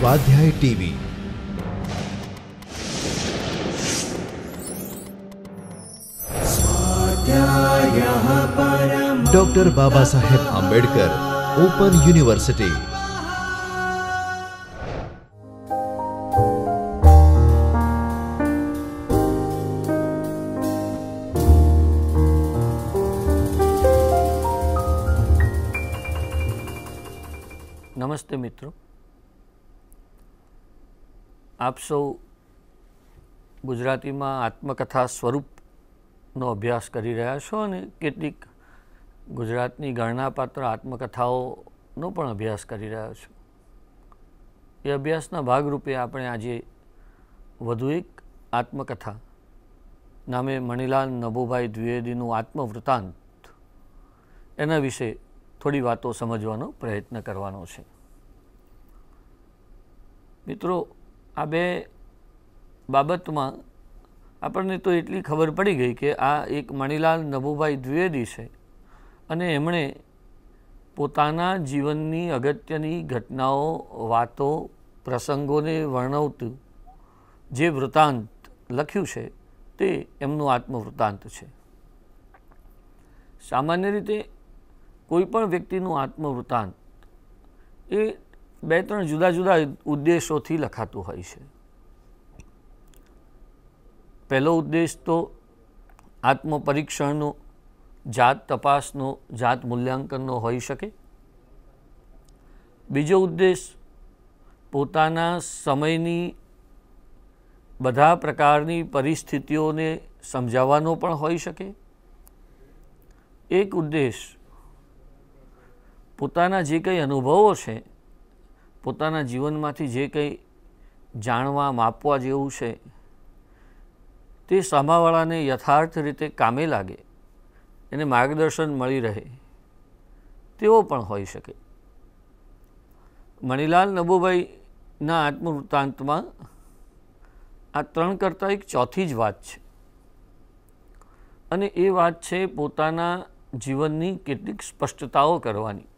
स्वाध्याय TV doctor Baba Saheb Ambedkar open university नमस्ते मित्रों આપ સૌ ગુજરાતીમાં આત્મકથા સ્વરૂપનો અભ્યાસ કરી રહ્યા છો અને કેટલીક ગુજરાતની ગણનાપાત્ર આત્મકથાઓનો પણ અભ્યાસ કરી રહ્યા છો એ અભ્યાસના ભાગરૂપે આપણે આજે વધુ એક આત્મકથા નામે મણિલાલ નભુભાઈ દ્વિવેદીનું આત્મવૃતાંત એના વિશે થોડી વાતો સમજવાનો પ્રયત્ન કરવાનો છે મિત્રો આ બે બાબતમાં આપણને તો એટલી ખબર પડી ગઈ કે આ એક મણિલાલ નભુભાઈ દ્વિવેદી છે અને એમણે પોતાના જીવનની અગત્યની ઘટનાઓ વાતો પ્રસંગોને વર્ણવતું જે વૃત્તાંત લખ્યું છે તે એમનું આત્મવૃત્તાંત છે સામાન્ય રીતે કોઈ પણ વ્યક્તિનું આત્મવૃત્તાંત એ બે ત્રણ જુદા જુદા ઉદ્દેશોથી લખાતું હોય છે પહેલો ઉદ્દેશ તો આત્મપરીક્ષણનો જાત તપાસનો જાત મૂલ્યાંકનનો હોઈ શકે બીજો ઉદ્દેશ પોતાના સમયની બધા પ્રકારની પરિસ્થિતિઓને સમજાવવાનો પણ હોઈ શકે એક ઉદ્દેશ પોતાના જે કંઈ અનુભવો છે પોતાના જીવનમાંથી જે કંઈ જાણવા માપવા જેવું છે તે સામાવાળાને યથાર્થ રીતે કામે લાગે એને માર્ગદર્શન મળી રહે તેવો પણ હોઈ શકે મણિલાલ નબુભાઈના આત્મવૃત્તાંતમાં આ ત્રણ કરતાં એક ચોથી જ વાત છે અને એ વાત છે પોતાના જીવનની કેટલીક સ્પષ્ટતાઓ કરવાની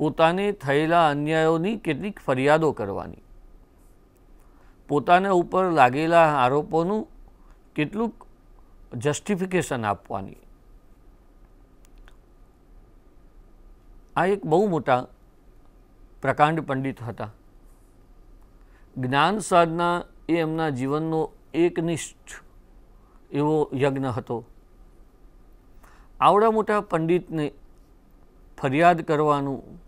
પોતાને થયેલા અન્યાયોની કેટલીક ફરિયાદો કરવાની પોતાના ઉપર લાગેલા આરોપોનું કેટલુંક જસ્ટિફિકેશન આપવાની આ એક બહુ મોટા પ્રકાંડ પંડિત હતા જ્ઞાન સાધના એ એમના જીવનનો એકનિષ્ઠ એવો યજ્ઞ હતો આવડા મોટા પંડિતને ફરિયાદ કરવાનું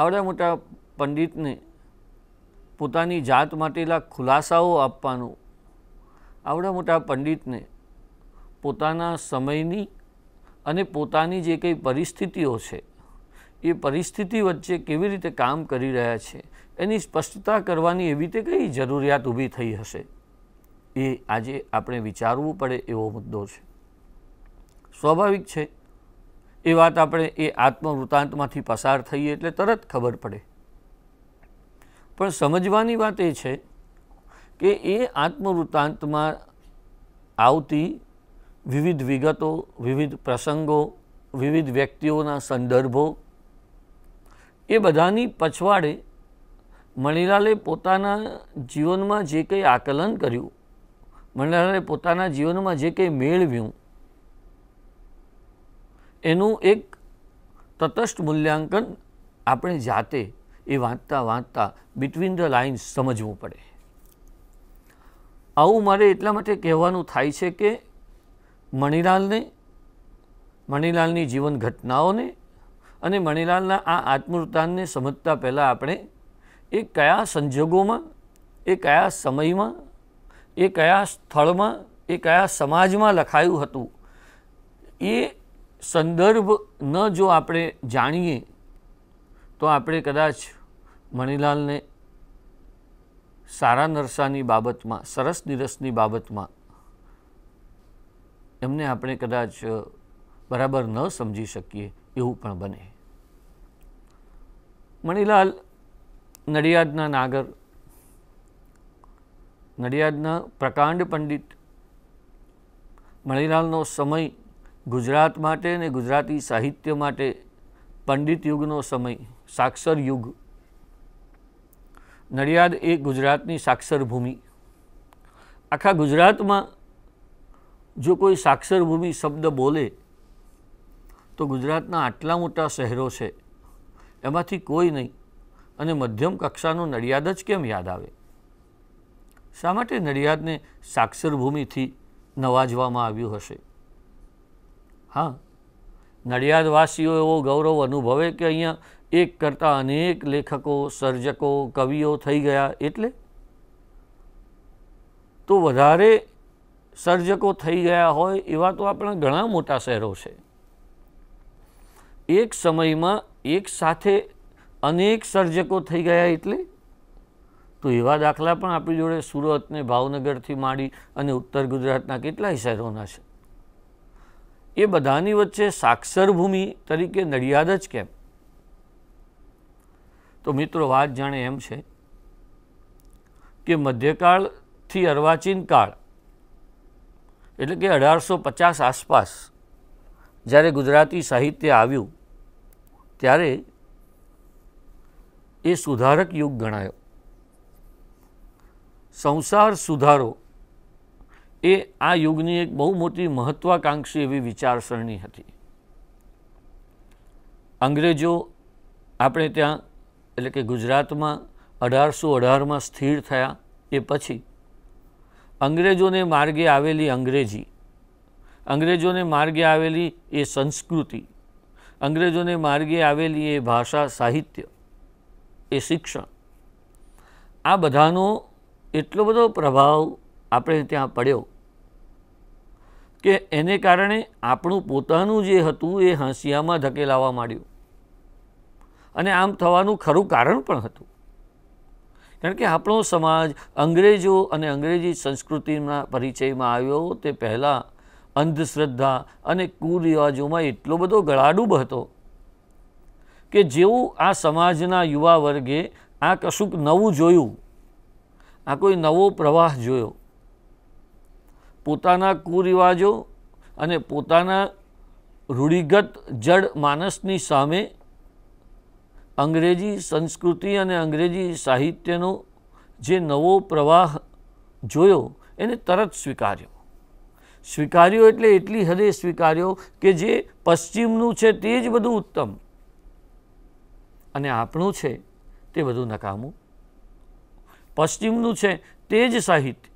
આવડા મોટા પંડિતને પોતાની જાત માટેલા ખુલાસાઓ આપવાનું આવડા મોટા પંડિતને પોતાના સમયની અને પોતાની જે કંઈ પરિસ્થિતિઓ છે એ પરિસ્થિતિ વચ્ચે કેવી રીતે કામ કરી રહ્યા છે એની સ્પષ્ટતા કરવાની એવી રીતે કઈ જરૂરિયાત ઊભી થઈ હશે એ આજે આપણે વિચારવું પડે એવો મુદ્દો છે સ્વાભાવિક છે એ વાત આપણે એ આત્મવૃતાંતમાંથી પસાર થઈએ એટલે તરત ખબર પડે પણ સમજવાની વાત એ છે કે એ આત્મવૃતાંતમાં આવતી વિવિધ વિગતો વિવિધ પ્રસંગો વિવિધ વ્યક્તિઓના સંદર્ભો એ બધાની પછવાડે મણિલાલે પોતાના જીવનમાં જે કંઈ આકલન કર્યું મણિલાલે પોતાના જીવનમાં જે કંઈ મેળવ્યું એનું એક તટસ્થ મૂલ્યાંકન આપણે જાતે એ વાંચતા વાંચતા બિટવીન ધ લાઇન્સ સમજવું પડે આવું મારે એટલા માટે કહેવાનું થાય છે કે મણિલાલને મણિલાલની જીવન ઘટનાઓને અને મણિલાલના આ આત્મવૃત્તાંતને સમજતા પહેલાં આપણે એ કયા સંજોગોમાં એ કયા સમયમાં એ કયા સ્થળમાં એ કયા સમાજમાં લખાયું હતું એ સંદર્ભ ન જો આપણે જાણીએ તો આપણે કદાચ મણિલાલને સારા નરસાની બાબતમાં સરસ નિરસની બાબતમાં એમને આપણે કદાચ બરાબર ન સમજી શકીએ એવું પણ બને મણિલાલ નડિયાદના નાગર નડિયાદના પ્રકાંડ પંડિત મણિલાલનો સમય ગુજરાત માટે ને ગુજરાતી સાહિત્ય માટે પંડિત યુગનો સમય સાક્ષર યુગ નડિયાદ એ ગુજરાતની સાક્ષર ભૂમિ આખા ગુજરાતમાં જો કોઈ સાક્ષર ભૂમિ શબ્દ બોલે તો ગુજરાતના આટલા મોટા શહેરો છે એમાંથી કોઈ નહીં અને મધ્યમ કક્ષાનો નડિયાદ જ કેમ યાદ આવે શા માટે નડિયાદને સાક્ષર ભૂમિથી નવાજવામાં આવ્યું હશે હા નડિયાદવાસીઓ એવો ગૌરવ અનુભવે કે અહીંયા એક કરતાં અનેક લેખકો સર્જકો કવિઓ થઈ ગયા એટલે તો વધારે સર્જકો થઈ ગયા હોય એવા તો આપણા ઘણા મોટા શહેરો છે એક સમયમાં એક સાથે અનેક સર્જકો થઈ ગયા એટલે તો એવા દાખલા પણ આપણી જોડે સુરત ને ભાવનગરથી માંડી અને ઉત્તર ગુજરાતના કેટલાય શહેરોના છે ये बदानी बच्चे साक्षर भूमि तरीके नडियादच के तो मित्रों बात जाने एम छे के मध्यकाल થી અરવાચીન કાળ એટલે કે 1850 આસપાસ જ્યારે ગુજરાતી સાહિત્ય આવ્યું ત્યારે એ સુધારક યુગ ગણાયો સંસાર સુધારો એ આ યુગની એક બહુ મોટી મહત્વાકાંક્ષી એવી વિચારસરણી હતી અંગ્રેજો આપણે ત્યાં એટલે કે ગુજરાતમાં 1818 માં સ્થિર થયા એ પછી અંગ્રેજોને માર્ગે આવેલી અંગ્રેજી અંગ્રેજોને માર્ગે આવેલી એ સંસ્કૃતિ અંગ્રેજોને માર્ગે આવેલી એ ભાષા સાહિત્ય એ શિક્ષણ આ બધાનો એટલો બધો પ્રભાવ આપણે ત્યાં પડ્યો કે એને કારણે આપણું પોતાનું જે હતું એ હાંસિયામાં ધકેલાવા માંડ્યું અને આમ થવાનું ખરું કારણ પણ હતું કારણ કે આપણો સમાજ અંગ્રેજો અને અંગ્રેજી સંસ્કૃતિના પરિચયમાં આવ્યો તે પહેલાં અંધશ્રદ્ધા અને કુરિવાજોમાં એટલો બધો ગળાડૂબ હતો કે જેવું આ સમાજના યુવા વર્ગે આ કશુંક નવું જોયું આ કોઈ નવો પ્રવાહ જોયો પોતાના કુરિવાજો અને પોતાના રૂઢિગત જડ માનસની સામે અંગ્રેજી સંસ્કૃતિ અને અંગ્રેજી સાહિત્યનો જે નવો પ્રવાહ જોયો એને તરત સ્વીકાર્યો સ્વીકાર્યો એટલે એટલી હદે સ્વીકાર્યો કે જે પશ્ચિમનું છે તે જ બધું ઉત્તમ અને આપણું છે તે બધું નકામું પશ્ચિમનું છે તે જ સાહિત્ય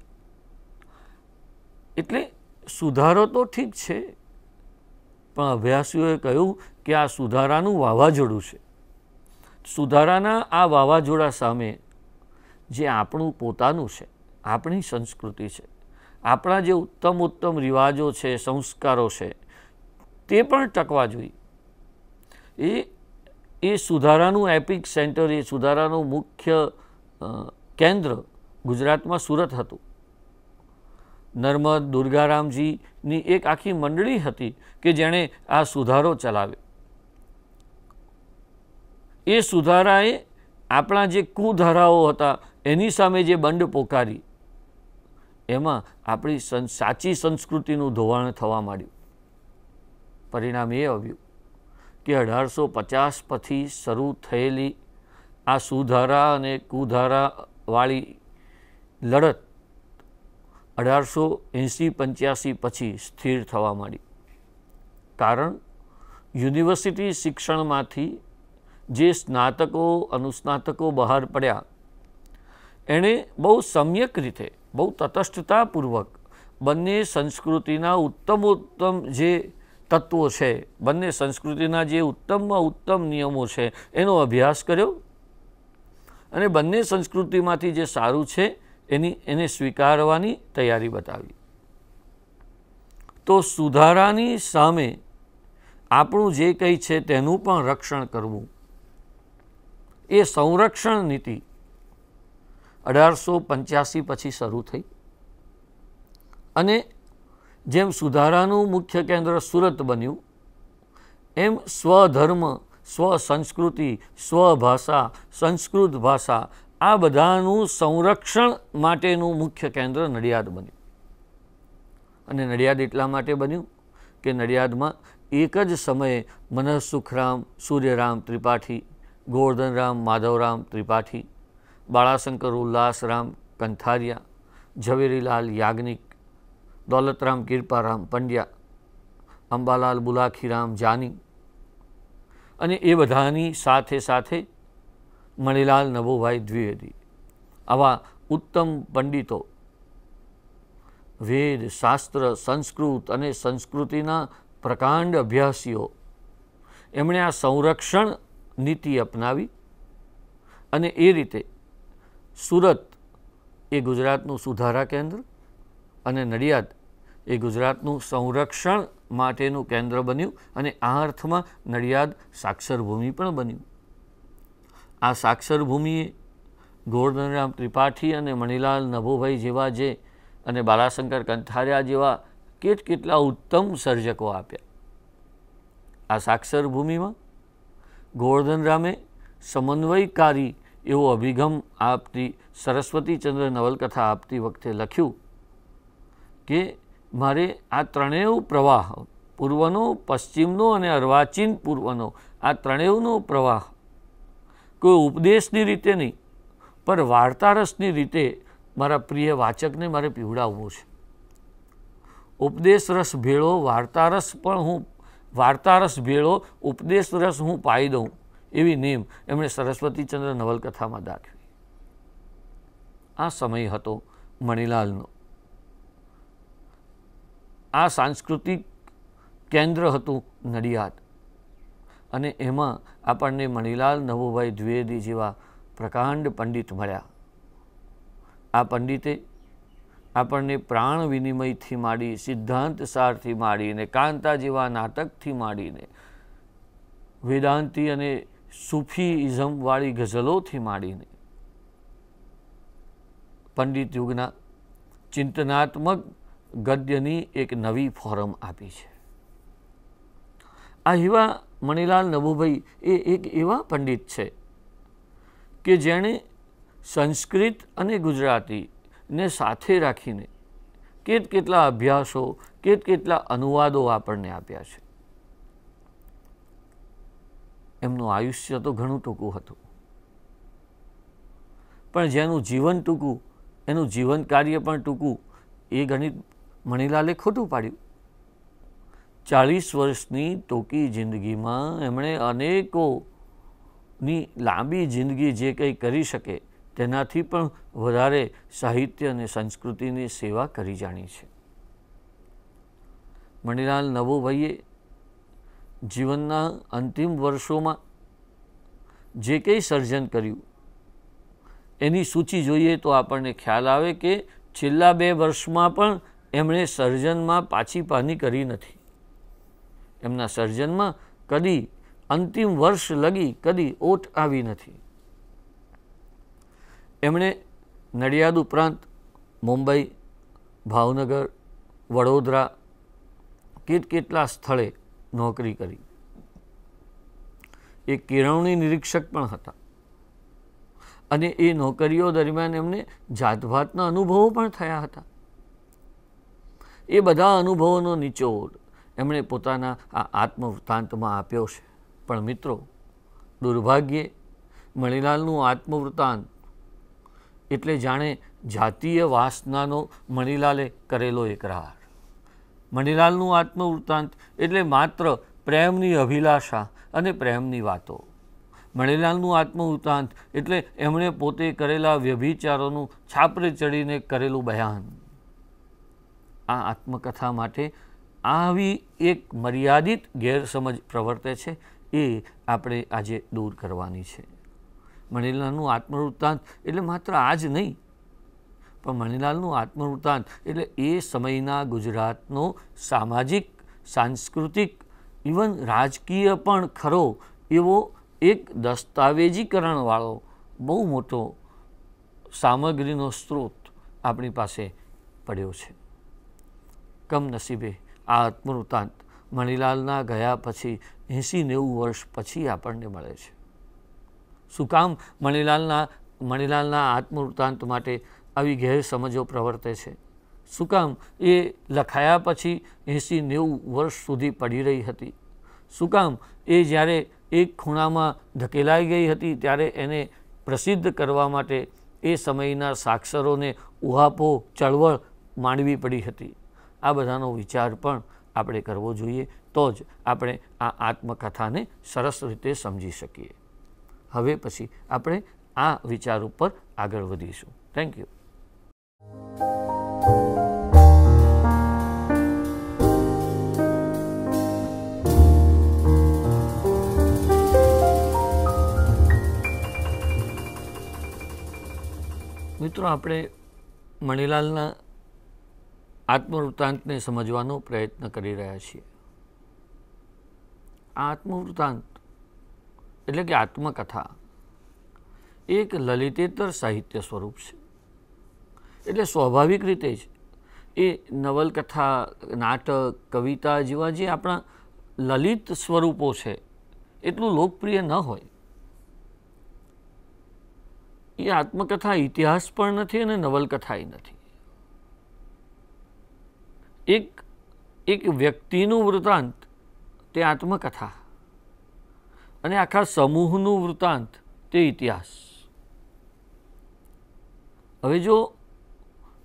એટલે સુધારો તો ઠીક છે પણ અભ્યાસીઓએ કહ્યું કે આ સુધારાનું વાવાઝોડું છે સુધારાના આ વાવાઝોડા સામે જે આપણું પોતાનું છે આપણી સંસ્કૃતિ છે આપણા જે ઉત્તમ ઉત્તમ રિવાજો છે સંસ્કારો છે તે પણ ટકવા જોઈએ એ એ સુધારાનું એપિક સેન્ટર એ સુધારાનું મુખ્ય કેન્દ્ર ગુજરાતમાં સુરત હતું નર્મદ દુર્ગારામજીની એક આખી મંડળી હતી કે જેણે આ સુધારો ચલાવ્યો એ સુધારાએ આપણા જે કુધારાઓ હતા એની સામે જે બંડ પોકારી એમાં આપણી સાચી સંસ્કૃતિનું ધોવાણ થવા માંડ્યું પરિણામ એ આવ્યું કે અઢારસો પચાસ પછી શરૂ થયેલી આ સુધારા અને કુધારાવાળી લડત અઢારસો એંસી પંચ્યાસી પછી સ્થિર થવા માંડી કારણ યુનિવર્સિટી શિક્ષણમાંથી જે સ્નાતકો અનુસ્નાતકો બહાર પડ્યા એણે બહુ સમ્યક રીતે બહુ તટસ્થતાપૂર્વક બંને સંસ્કૃતિના ઉત્તમોત્તમ જે તત્વો છે બંને સંસ્કૃતિના જે ઉત્તમમાં ઉત્તમ નિયમો છે એનો અભ્યાસ કર્યો અને બંને સંસ્કૃતિમાંથી જે સારું છે એની એને સ્વીકારવાની તૈયારી બતાવી તો સુધારાની સામે આપણું જે કંઈ છે તેનું પણ રક્ષણ કરવું એ સંરક્ષણ નીતિ અઢારસો પંચ્યાસી પછી શરૂ થઈ અને જેમ સુધારાનું મુખ્ય કેન્દ્ર સુરત બન્યું એમ સ્વધર્મ સ્વસંસ્કૃતિ સ્વભાષા સંસ્કૃત ભાષા આ બધાનું સંરક્ષણ માટેનું મુખ્ય કેન્દ્ર નડિયાદ બન્યું અને નડિયાદ એટલા માટે બન્યું કે નડિયાદમાં એક જ સમયે મનસ સુખરામ સૂર્યરામ ત્રિપાઠી ગોવર્ધનરામ માધવરામ ત્રિપાઠી બાળાશંકર ઉલ્લાસરામ કંથારિયા ઝવેરીલાલ યાજ્ઞિક દોલતરામ કિરપારામ પંડ્યા અંબાલાલ બુલાખીરામ જાની અને એ બધાની સાથે સાથે મણિલાલ નભુભાઈ દ્વિવેદી આવા ઉત્તમ પંડિતો વેદ શાસ્ત્ર સંસ્કૃત અને સંસ્કૃતિના પ્રકાંડ અભ્યાસીઓ એમણે આ સંરક્ષણ નીતિ અપનાવી અને એ રીતે સુરત એ ગુજરાતનું સુધારા કેન્દ્ર અને નડિયાદ એ ગુજરાતનું સંરક્ષણ માટેનું કેન્દ્ર બન્યું અને આ અર્થમાં નડિયાદ સાક્ષરભૂમિ પણ બન્યું આ સાક્ષર ભૂમિએ ગોરધનરામ ત્રિપાઠી અને મણિલાલ નભુભાઈ જેવા જે અને બાલાશંકર કંથારિયા જેવા કેટ કેટલા ઉત્તમ સર્જકો આપ્યા આ સાક્ષર ભૂમિમાં ગોવર્ધનરામે સમન્વયકારી એવો અભિગમ આપતી સરસ્વતીચંદ્ર નવલકથા આપતી વખતે લખ્યું કે મારે આ ત્રણેય પ્રવાહ પૂર્વનો પશ્ચિમનો અને અર્વાચીન પૂર્વનો આ ત્રણેયનો પ્રવાહ કોઈ ઉપદેશની રીતે નહીં પણ વાર્તારસની રીતે મારા પ્રિય વાચકને મારે પીવડાવવું છે ઉપદેશ રસ ભેળો વાર્તારસ પણ હું વાર્તારસ ભેળો ઉપદેશ રસ હું પાઈ દઉં એવી નેમ એમણે સરસ્વતીચંદ્ર નવલકથામાં દાખવી આ સમય હતો મણિલાલનો આ સાંસ્કૃતિક કેન્દ્ર હતું નડિયાદ અને એમાં આપણને મણિલાલ નવુભાઈ દ્વિવેદી જેવા પ્રકાંડ પંડિત મળ્યા આ પંડિતે આપણને પ્રાણ વિનિમયથી માંડી સિદ્ધાંત સારથી માંડીને કાંતા જેવા નાટકથી માંડીને વેદાંતિ અને સૂફી ઇઝમવાળી ગઝલોથી માંડીને પંડિત યુગના ચિંતનાત્મક ગદ્યની એક નવી ફોરમ આપી છે આ એવા મણિલાલ નભુભાઈ એ એક એવા પંડિત છે કે જેણે સંસ્કૃત અને ગુજરાતીને સાથે રાખીને કેટ કેટલા અભ્યાસો કેટ કેટલા અનુવાદો આપણને આપ્યા છે એમનું આયુષ્ય તો ઘણું ટૂંકું હતું પણ જેનું જીવન ટૂંકું એનું જીવન કાર્ય પણ ટૂંકું એ ગણિત મણિલાલે ખોટું પાડ્યું ચાલીસ વર્ષની ટૂંકી જિંદગીમાં એમણે અનેકોની લાંબી જિંદગી જે કંઈ કરી શકે તેનાથી પણ વધારે સાહિત્ય અને સંસ્કૃતિની સેવા કરી જાણી છે મણિલાલ નવુભાઈએ જીવનના અંતિમ વર્ષોમાં જે કંઈ સર્જન કર્યું એની સૂચિ જોઈએ તો આપણને ખ્યાલ આવે કે છેલ્લા બે વર્ષમાં પણ એમણે સર્જનમાં પાછી પાની કરી નથી એમના સર્જનમાં કદી અંતિમ વર્ષ લગી કદી ઓટ આવી નથી એમણે નડિયાદ ઉપરાંત મુંબઈ ભાવનગર વડોદરા કેટકેટલા સ્થળે નોકરી કરી એ કેળવણી નિરીક્ષક પણ હતા અને એ નોકરીઓ દરમિયાન એમને જાતભાતના અનુભવો પણ થયા હતા એ બધા અનુભવોનો નિચોડ એમણે પોતાના આ આત્મવૃત્તાંતમાં આપ્યો છે પણ મિત્રો દુર્ભાગ્યે મણિલાલનું આત્મવૃત્તાંત એટલે જાણે જાતીય વાસનાનો મણિલાલે કરેલો એકરાર મણિલાલનું આત્મવૃત્તાંત એટલે માત્ર પ્રેમની અભિલાષા અને પ્રેમની વાતો મણિલાલનું આત્મવૃત્તાંત એટલે એમણે પોતે કરેલા વ્યભિચારોનું છાપરે ચડીને કરેલું બયાન આ આત્મકથા માટે આવી એક મર્યાદિત ગેરસમજ પ્રવર્તે છે એ આપણે આજે દૂર કરવાની છે મણિલાલનું આત્મવૃત્તાંત એટલે માત્ર આ જ નહીં પણ મણિલાલનું આત્મવૃત્તાંત એટલે એ સમયના ગુજરાતનો સામાજિક સાંસ્કૃતિક ઇવન રાજકીય પણ ખરો એવો એક દસ્તાવેજીકરણવાળો બહુ મોટો સામગ્રીનો સ્ત્રોત આપણી પાસે પડ્યો છે કમનસીબે આ આત્મવૃત્તાંત મણિલાલના ગયા પછી એંસી નેવું વર્ષ પછી આપણને મળે છે શું કામ મણિલાલના મણિલાલના આત્મવૃત્તાંત માટે આવી ગેરસમજો પ્રવર્તે છે શું કામ એ લખાયા પછી એંસી નેવું વર્ષ સુધી પડી રહી હતી શું કામ એ જ્યારે એક ખૂણામાં ધકેલાઈ ગઈ હતી ત્યારે એને પ્રસિદ્ધ કરવા માટે એ સમયના સાક્ષરોને ઉહાપો ચળવળ માંડવી પડી હતી આ બધાનો વિચાર પણ આપણે કરવો જોઈએ તો જ આપણે આ આત્મકથાને સરસ રીતે સમજી શકીએ હવે પછી આપણે આ વિચાર ઉપર આગળ વધીશું થેન્ક યુ મિત્રો આપણે મણિલાલના આત્મવૃત્તાંતને સમજવાનો પ્રયત્ન કરી રહ્યા છીએ આ આત્મવૃત્તાંત એટલે કે આત્મકથા એક લલિતેતર સાહિત્ય સ્વરૂપ છે એટલે સ્વાભાવિક રીતે જ એ નવલકથા નાટક કવિતા જેવા જે આપણા લલિત સ્વરૂપો છે એટલું લોકપ્રિય ન હોય એ આત્મકથા ઇતિહાસ પણ નથી અને નવલકથાય નથી એક એક વ્યક્તિનું વૃત્તાંત તે આત્મકથા અને આખા સમૂહનું વૃત્તાંત તે ઇતિહાસ હવે જો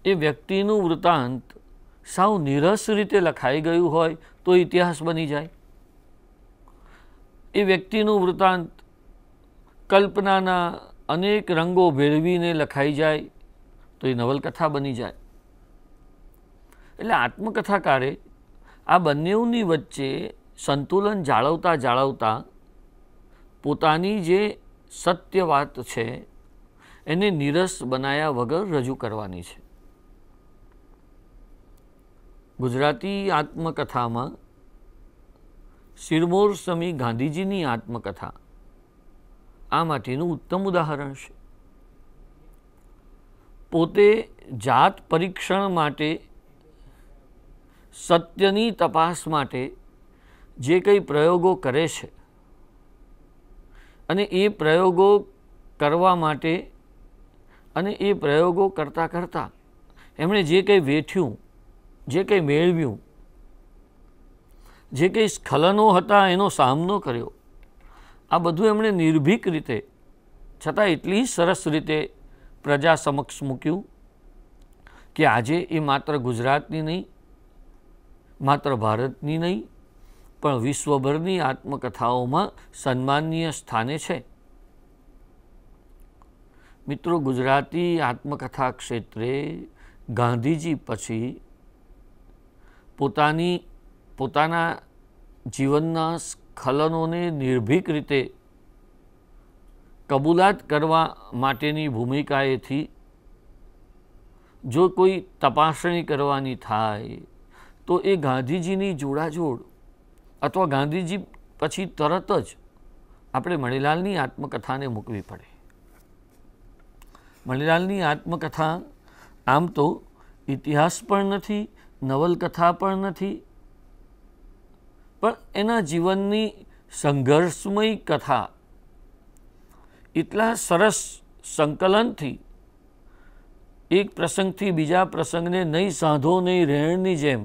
એ વ્યક્તિનું વૃત્તાંત સાવ નિરસ રીતે લખાઈ ગયું હોય તો ઇતિહાસ બની જાય એ વ્યક્તિનું વૃત્તાંત કલ્પનાના અનેક રંગો ભેળવીને લખાઈ જાય તો એ નવલકથા બની જાય એટલે આત્મકથાકારે આ બંનેઓની વચ્ચે સંતુલન જાળવતા જાળવતા પોતાની જે સત્ય વાત છે એને નીરસ બનાયા વગર રજૂ કરવાની છે ગુજરાતી આત્મકથામાં સિરમોર સમી ગાંધીજીની આત્મકથા આ માટેનું ઉત્તમ ઉદાહરણ છે પોતે જાત પરીક્ષણ માટે સત્યની તપાસ માટે જે કંઈ પ્રયોગો કરે છે અને એ પ્રયોગો કરવા માટે અને એ પ્રયોગો કરતાં કરતાં એમણે જે કંઈ વેઠ્યું જે કંઈ મેળવ્યું જે કંઈ સ્ખલનો હતા એનો સામનો કર્યો આ બધું એમણે નિર્ભીક રીતે છતાં એટલી સરસ રીતે પ્રજા સમક્ષ મૂક્યું કે આજે એ માત્ર ગુજરાતની નહીં માત્ર ભારતની નહીં પણ વિશ્વભરની આત્મકથાઓમાં સન્માનીય સ્થાને છે મિત્રો ગુજરાતી આત્મકથા ક્ષેત્રે ગાંધીજી પછી પોતાની પોતાના જીવનના સ્ખલનોને નિર્ભીક રીતે કબૂલાત કરવા માટેની ભૂમિકાએથી જો કોઈ તપાસણી કરવાની થાય તો એ ગાંધીજીની જોડાજોડ અથવા ગાંધીજી પછી તરત જ આપણે મણિલાલની આત્મકથાને મૂકવી પડે મણિલાલની આત્મકથા આમ તો ઇતિહાસ પણ નથી નવલકથા પણ નથી પણ એના જીવનની સંઘર્ષમય કથા એટલા સરસ સંકલનથી એક પ્રસંગથી બીજા પ્રસંગને નહીં સાંધો નહીં રહેણની જેમ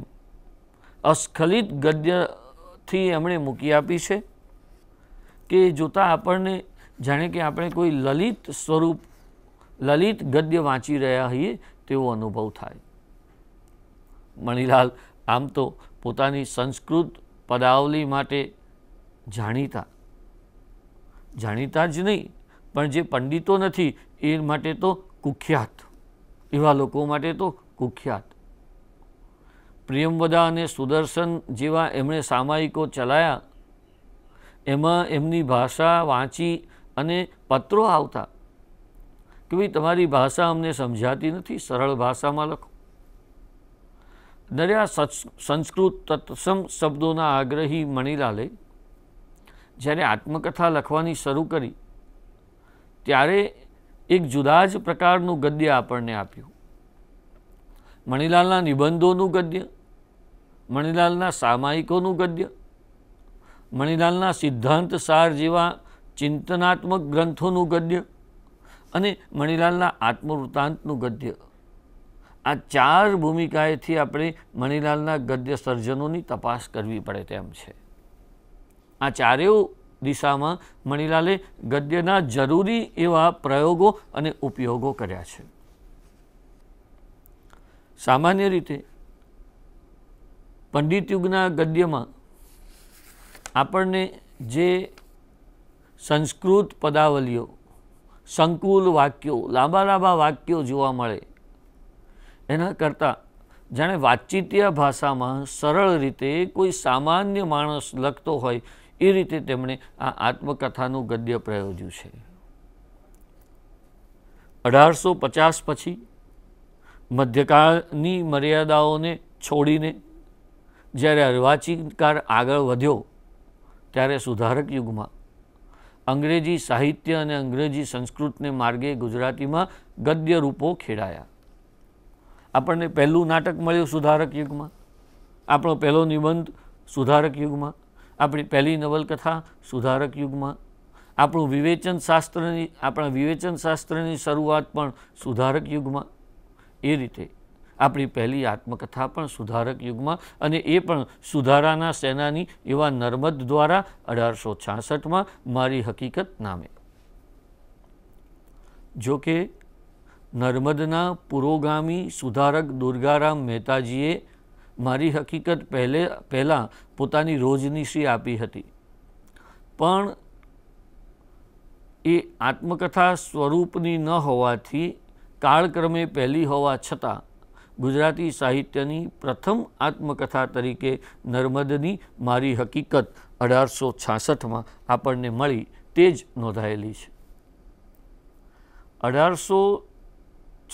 અસ્ખલિત ગદ્યથી એમણે મૂકી આપી છે કે જોતાં આપણને જાણે કે આપણે કોઈ લલિત સ્વરૂપ લલિત ગદ્ય વાંચી રહ્યા હોઈએ તેવો અનુભવ થાય મણિલાલ આમ તો પોતાની સંસ્કૃત પદાવલી માટે જાણીતા જાણીતા જ નહીં પણ જે પંડિતો નથી એ માટે તો કુખ્યાત એવા લોકો માટે તો કુખ્યાત પ્રિયમવદા અને સુદર્શન જેવા એમણે સામાયિકો ચલાયા એમાં એમની ભાષા વાંચી અને પત્રો આવતા કે ભાઈ તમારી ભાષા અમને સમજાતી નથી સરળ ભાષામાં લખો દરિયા સંસ્કૃત તત્સમ શબ્દોના આગ્રહી મણિલાલે જ્યારે આત્મકથા લખવાની શરૂ કરી ત્યારે એક જુદા જ પ્રકારનું ગદ્ય આપણને આપ્યું મણિલાલના નિબંધોનું ગદ્ય મણિલાલના સામાયિકોનું ગદ્ય મણિલાલના સિદ્ધાંત સાર જેવા ચિંતનાત્મક ગ્રંથોનું ગદ્ય અને મણિલાલના આત્મવૃત્તાંતનું ગદ્ય આ ચાર ભૂમિકાએથી આપણે મણિલાલના ગદ્ય સર્જનોની તપાસ કરવી પડે તેમ છે આ ચારેય દિશામાં મણિલાલે ગદ્યના જરૂરી એવા પ્રયોગો અને ઉપયોગો કર્યા છે સામાન્ય રીતે પંડિત યુગના ગદ્યમાં આપણને જે સંસ્કૃત પદાવલીઓ સંકુલ વાક્યો લાંબા લાંબા વાક્યો જોવા મળે એના કરતાં જાણે વાતચીતિયા ભાષામાં સરળ રીતે કોઈ સામાન્ય માણસ લખતો હોય એ રીતે તેમણે આ આત્મકથાનું ગદ્ય પ્રયોજ્યું છે અઢારસો પચાસ પછી મધ્યકાળની મર્યાદાઓને છોડીને જ્યારે અર્વાચીનકાર આગળ વધ્યો ત્યારે સુધારક યુગમાં અંગ્રેજી સાહિત્ય અને અંગ્રેજી સંસ્કૃતને માર્ગે ગુજરાતીમાં ગદ્ય રૂપો ખેડાયા આપણને પહેલું નાટક મળ્યું સુધારક યુગમાં આપણો પહેલો નિબંધ સુધારક યુગમાં આપણી પહેલી નવલકથા સુધારક યુગમાં આપણું વિવેચન શાસ્ત્રની આપણા વિવેચન શાસ્ત્રની શરૂઆત પણ સુધારક યુગમાં એ રીતે આપણી પહેલી આત્મકથા પણ સુધારક યુગમાં અને એ પણ સુધારાના સેનાની એવા નર્મદ દ્વારા અઢારસો છાસઠમાં મારી હકીકત નામે જોકે નર્મદના પુરોગામી સુધારક દુર્ગારામ મહેતાજીએ મારી હકીકત પહેલે પહેલાં પોતાની રોજનીશી આપી હતી પણ એ આત્મકથા સ્વરૂપની ન હોવાથી કાળક્રમે પહેલી હોવા છતાં ગુજરાતી સાહિત્યની પ્રથમ આત્મકથા તરીકે નર્મદની મારી હકીકત અઢારસો છાસઠમાં આપણને મળી તે જ નોંધાયેલી છે અઢારસો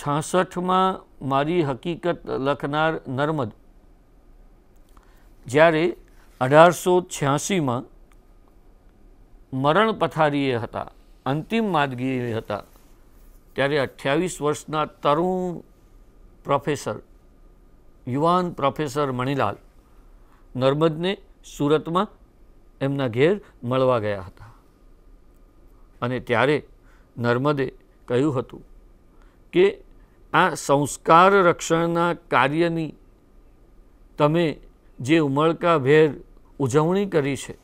છાસઠમાં મારી હકીકત લખનાર નર્મદ જ્યારે અઢારસો છ્યાસીમાં મરણ પથારીએ હતા અંતિમ માદગીએ હતા ત્યારે અઠ્યાવીસ વર્ષના તરુણ પ્રોફેસર યુવાન પ્રોફેસર મણિલાલ નર્મદને સુરતમાં એમના ઘેર મળવા ગયા હતા અને ત્યારે નર્મદે કહ્યું હતું કે આ સંસ્કાર રક્ષણના કાર્યની તમે જે ઉમળકાભેર ઉજવણી કરી છે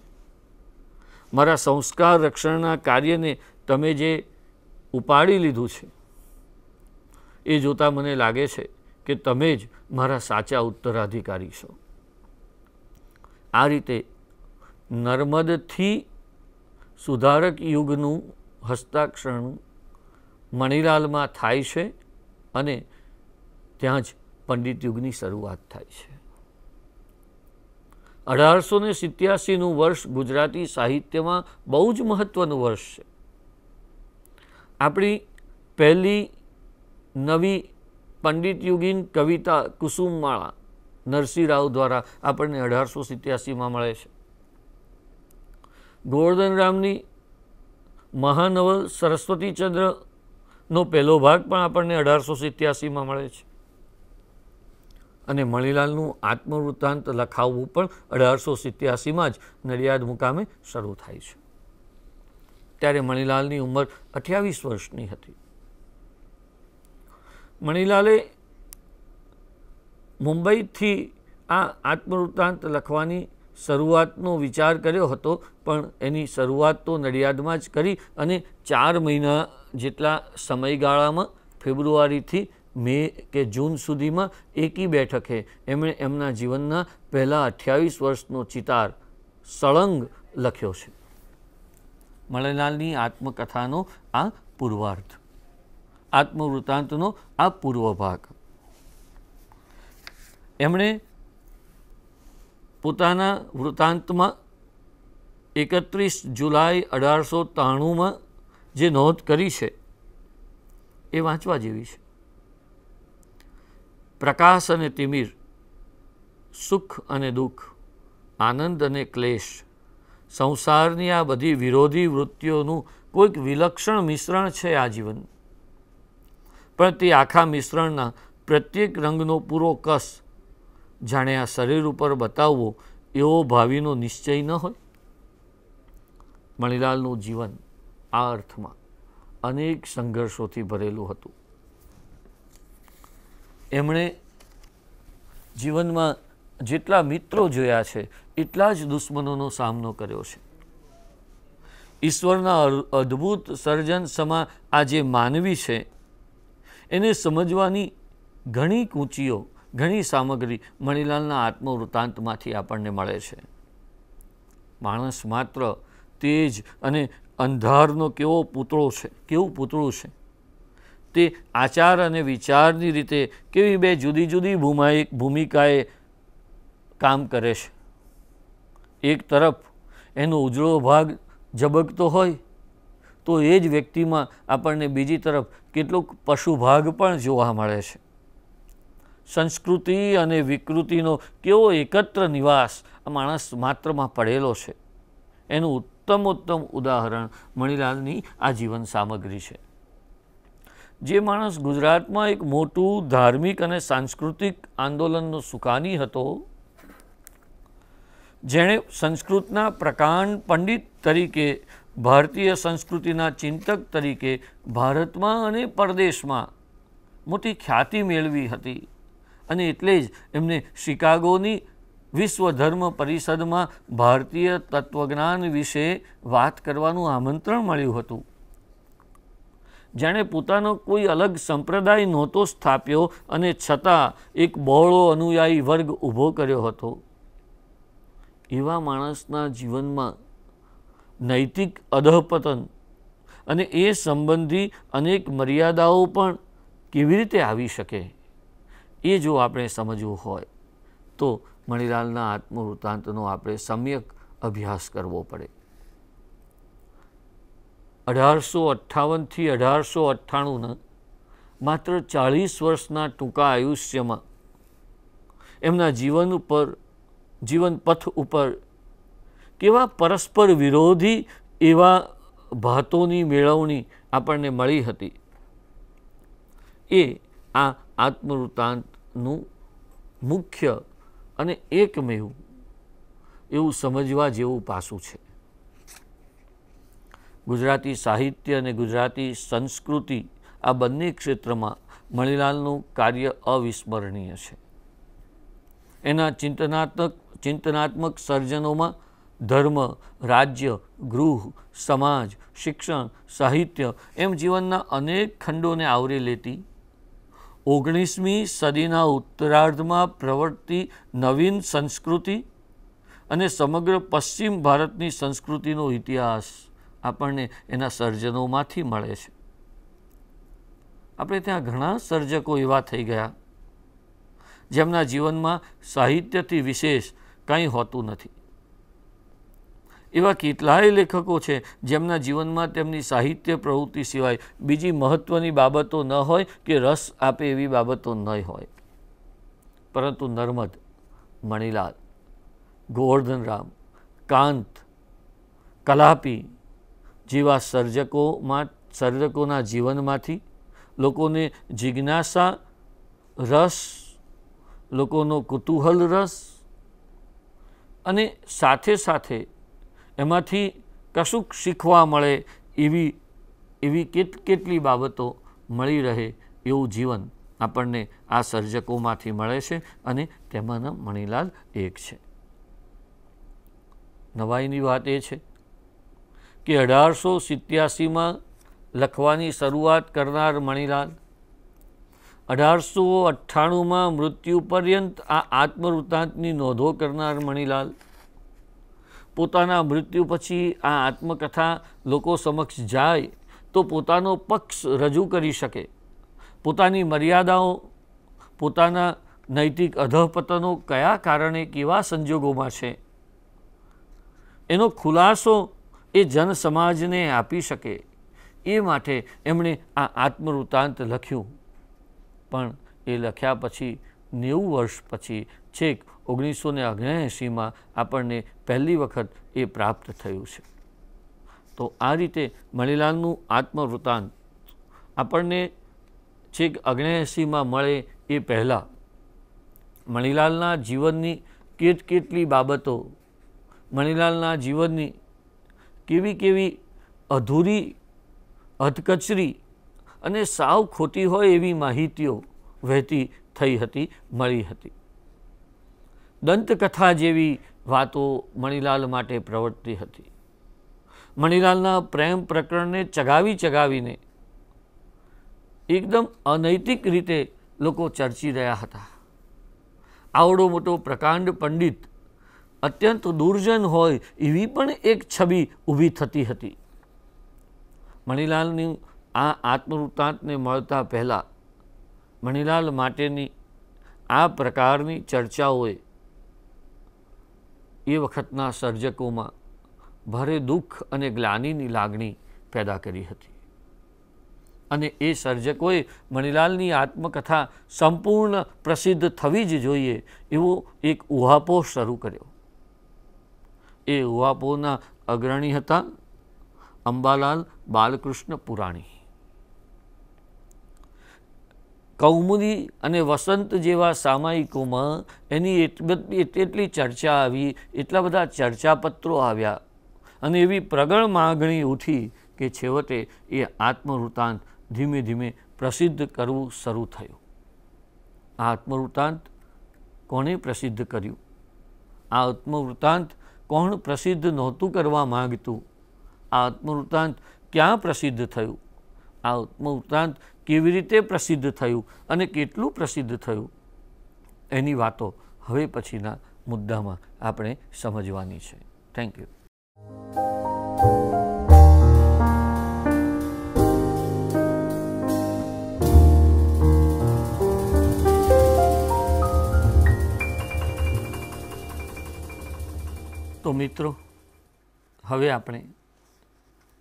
મારા સંસ્કાર રક્ષણના કાર્યને તમે જે ઉપાડી લીધું છે એ જોતાં મને લાગે છે કે તમે જ મારા સાચા ઉત્તરાધિકારી છો આ રીતે નર્મદથી સુધારક યુગનું હસ્તાક્ષરણ મણિલાલમાં થાય છે અને ત્યાં જ પંડિત યુગની શરૂઆત થાય છે અઢારસો ને સિત્યાસીનું વર્ષ ગુજરાતી સાહિત્યમાં બહુ જ મહત્ત્વનું વર્ષ છે આપણી પહેલી નવી પંડિત યુગીન કવિતા કુસુમમાળા નરસિંહ રાવ દ્વારા આપણને અઢારસો સિત્યાસીમાં મળે છે ગોવર્ધનરામની મહાનવલ સરસ્વતીચંદ્રનો પહેલો ભાગ પણ આપણને અઢારસો સિત્યાસીમાં મળે છે અને મણિલાલનું આત્મવૃત્તાંત લખાવવું પણ અઢારસો સિત્યાસીમાં જ નડિયાદ મુકામે શરૂ થાય છે ત્યારે મણિલાલની ઉંમર અઠ્યાવીસ વર્ષની હતી મણિલાલે મુંબઈથી આ આત્મવૃત્તાંત લખવાની શરૂઆતનો વિચાર કર્યો હતો પણ એની શરૂઆત તો નડિયાદમાં જ કરી અને ચાર મહિના જેટલા સમયગાળામાં ફેબ્રુઆરીથી મે કે જૂન સુધીમાં એકી બેઠકે એમણે એમના જીવનના પહેલાં અઠ્યાવીસ વર્ષનો ચિતાર સળંગ લખ્યો છે મણિલાલની આત્મકથાનો આ પૂર્વાર્થ આત્મવૃત્તાંતનો આ પૂર્વ ભાગ એમણે પોતાના વૃત્તાંતમાં એકત્રીસ જુલાઈ અઢારસો ત્રાણુંમાં જે નોંધ કરી છે એ વાંચવા જેવી છે પ્રકાશ અને તિમિર સુખ અને દુઃખ આનંદ અને ક્લેશ સંસારની આ બધી વિરોધી વૃત્તિઓનું કોઈક વિલક્ષણ મિશ્રણ છે આ જીવન પણ તે આખા મિશ્રણના પ્રત્યેક રંગનો પૂરો કસ જાણે આ શરીર ઉપર બતાવવો એવો ભાવિનો નિશ્ચય ન હોય મણિલાલનું જીવન આ અર્થમાં અનેક સંઘર્ષોથી ભરેલું હતું એમણે જીવનમાં જેટલા મિત્રો જોયા છે એટલા જ દુશ્મનોનો સામનો કર્યો છે ઈશ્વરના અદ્ભુત સર્જન સમા આ જે માનવી છે એને સમજવાની ઘણી કૂંચીઓ ઘણી સામગ્રી મણિલાલના આત્મવૃત્તાંતમાંથી આપણને મળે છે માણસ માત્ર તેજ અને અંધારનો કેવો પૂતળો છે કેવું પૂતળું છે તે આચાર અને વિચારની રીતે કેવી બે જુદી જુદી ભૂમિકાએ કામ કરે છે એક તરફ એનો ઉજળો ભાગ ઝબકતો હોય તો એ જ વ્યક્તિમાં આપણને બીજી તરફ કેટલોક પશુભાગ પણ જોવા મળે છે સંસ્કૃતિ અને વિકૃતિનો કેવો એકત્ર નિવાસ આ માણસ માત્રમાં પડેલો છે એનું ઉત્તમ ઉત્તમ ઉદાહરણ મણિલાલની આ જીવન સામગ્રી છે જે માણસ ગુજરાતમાં એક મોટું ધાર્મિક અને સાંસ્કૃતિક આંદોલનનો સુકાની હતો જેણે સંસ્કૃતના પ્રકાંડ પંડિત તરીકે ભારતીય સંસ્કૃતિના ચિંતક તરીકે ભારતમાં અને પરદેશમાં મોટી ખ્યાતિ મેળવી હતી અને એટલે જ એમને શિકાગોની વિશ્વધર્મ પરિષદમાં ભારતીય તત્વજ્ઞાન વિશે વાત કરવાનું આમંત્રણ મળ્યું હતું જેણે પોતાનો કોઈ અલગ સંપ્રદાય નહોતો સ્થાપ્યો અને છતાં એક બહોળો અનુયાયી વર્ગ ઊભો કર્યો હતો એવા માણસના જીવનમાં નૈતિક અધઃપતન અને એ સંબંધી અનેક મર્યાદાઓ પણ કેવી રીતે આવી શકે એ જો આપણે સમજવું હોય તો મણિલાલના આત્મવૃત્તાંતનો આપણે સમ્યક અભ્યાસ કરવો પડે અઢારસો અઠ્ઠાવનથી અઢારસો અઠ્ઠાણુંના માત્ર ચાળીસ વર્ષના ટૂંકા આયુષ્યમાં એમના જીવન ઉપર જીવન પથ ઉપર કેવા પરસ્પર વિરોધી એવા ભાતોની મેળવણી આપણને મળી હતી એ આ આત્મવૃત્તાંતનું મુખ્ય અને એકમેવું એવું સમજવા જેવું પાસું છે ગુજરાતી સાહિત્ય અને ગુજરાતી સંસ્કૃતિ આ બંને ક્ષેત્રમાં મણિલાલનું કાર્ય અવિસ્મરણીય છે એના ચિંતનાત્મક ચિંતનાત્મક સર્જનોમાં ધર્મ રાજ્ય ગૃહ સમાજ શિક્ષણ સાહિત્ય એમ જીવનના અનેક ખંડોને આવરી લેતી ઓગણીસમી સદીના ઉત્તરાર્ધમાં પ્રવર્તી નવીન સંસ્કૃતિ અને સમગ્ર પશ્ચિમ ભારતની સંસ્કૃતિનો ઇતિહાસ આપણને એના સર્જનોમાંથી મળે છે આપણે ત્યાં ઘણા સર્જકો એવા થઈ ગયા જેમના જીવનમાં સાહિત્યથી વિશેષ કંઈ હોતું નથી એવા કેટલાય લેખકો છે જેમના જીવનમાં તેમની સાહિત્ય પ્રવૃત્તિ સિવાય બીજી મહત્ત્વની બાબતો ન હોય કે રસ આપે એવી બાબતો ન હોય પરંતુ નર્મદ મણિલાલ ગોવર્ધનરામ કાંત કલાપી જેવા સર્જકોમાં સર્જકોના જીવનમાંથી લોકોને જિજ્ઞાસા રસ લોકોનો કુતૂહલ રસ અને સાથે સાથે એમાંથી કશુંક શીખવા મળે એવી એવી કેટ કેટલી બાબતો મળી રહે એવું જીવન આપણને આ સર્જકોમાંથી મળે છે અને તેમાંના મણિલાલ એક છે નવાઈની વાત એ છે કે અઢારસો સિત્યાસીમાં લખવાની શરૂઆત કરનાર મણિલાલ અઢારસો અઠ્ઠાણુંમાં મૃત્યુ પર્યંત આ આત્મવૃત્તાંતની નોંધો કરનાર મણિલાલ પોતાના મૃત્યુ પછી આ આત્મકથા લોકો સમક્ષ જાય તો પોતાનો પક્ષ રજૂ કરી શકે પોતાની મર્યાદાઓ પોતાના નૈતિક અધઃપતનો કયા કારણે કેવા સંજોગોમાં છે એનો ખુલાસો એ જનસમાજને આપી શકે એ માટે એમણે આ આત્મવૃત્તાંત લખ્યું પણ એ લખ્યા પછી નેવું વર્ષ પછી છેક ઓગણીસો ને ઓગણએંશીમાં આપણને પહેલી વખત એ પ્રાપ્ત થયું છે તો આ રીતે મણિલાલનું આત્મવૃત્તાંત આપણને છેક ઓગણએંશીમાં મળે એ પહેલાં મણિલાલના જીવનની કેટ કેટલી બાબતો મણિલાલના જીવનની કેવી કેવી અધૂરી અધકચરી અને સાવ ખોટી હોય એવી માહિતીઓ વહેતી થઈ હતી મળી હતી દંતકથા જેવી વાતો મણિલાલ માટે પ્રવર્તી હતી મણિલાલના પ્રેમ પ્રકરણને ચગાવી ચગાવીને એકદમ અનૈતિક રીતે લોકો ચર્ચી રહ્યા હતા આવડો મોટો પ્રકાંડ પંડિત અત્યંત દુર્જન હોય એવી પણ એક છબી ઊભી થતી હતી મણિલાલની આ આત્મવૃત્તાંતને મળતા પહેલાં મણિલાલ માટેની આ પ્રકારની ચર્ચાઓએ એ વખતના સર્જકોમાં ભારે દુઃખ અને ગ્લાનીની લાગણી પેદા કરી હતી અને એ સર્જકોએ મણિલાલની આત્મકથા સંપૂર્ણ પ્રસિદ્ધ થવી જ જોઈએ એવો એક ઉહાપો શરૂ કર્યો એ ઉહાપોના અગ્રણી હતા અંબાલાલ બાલકૃષ્ણ પુરાણી કૌમુદી અને વસંત જેવા સામાયિકોમાં એની એટલી ચર્ચા આવી એટલા બધા ચર્ચાપત્રો આવ્યા અને એવી પ્રગળ માગણી ઉઠી કે છેવટે એ આત્મવૃત્તાંત ધીમે ધીમે પ્રસિદ્ધ કરવું શરૂ થયું આ આત્મવૃત્તાંત કોણે પ્રસિદ્ધ કર્યું આ આત્મવૃત્તાંત કોણ પ્રસિદ્ધ નહોતું કરવા માગતું આ આત્મવૃત્તાંત ક્યાં પ્રસિદ્ધ થયું આ ઉપરાંત કેવી રીતે પ્રસિદ્ધ થયું અને કેટલું પ્રસિદ્ધ થયું એની વાતો હવે પછીના મુદ્દામાં આપણે સમજવાની છે થેન્ક યુ તો મિત્રો હવે આપણે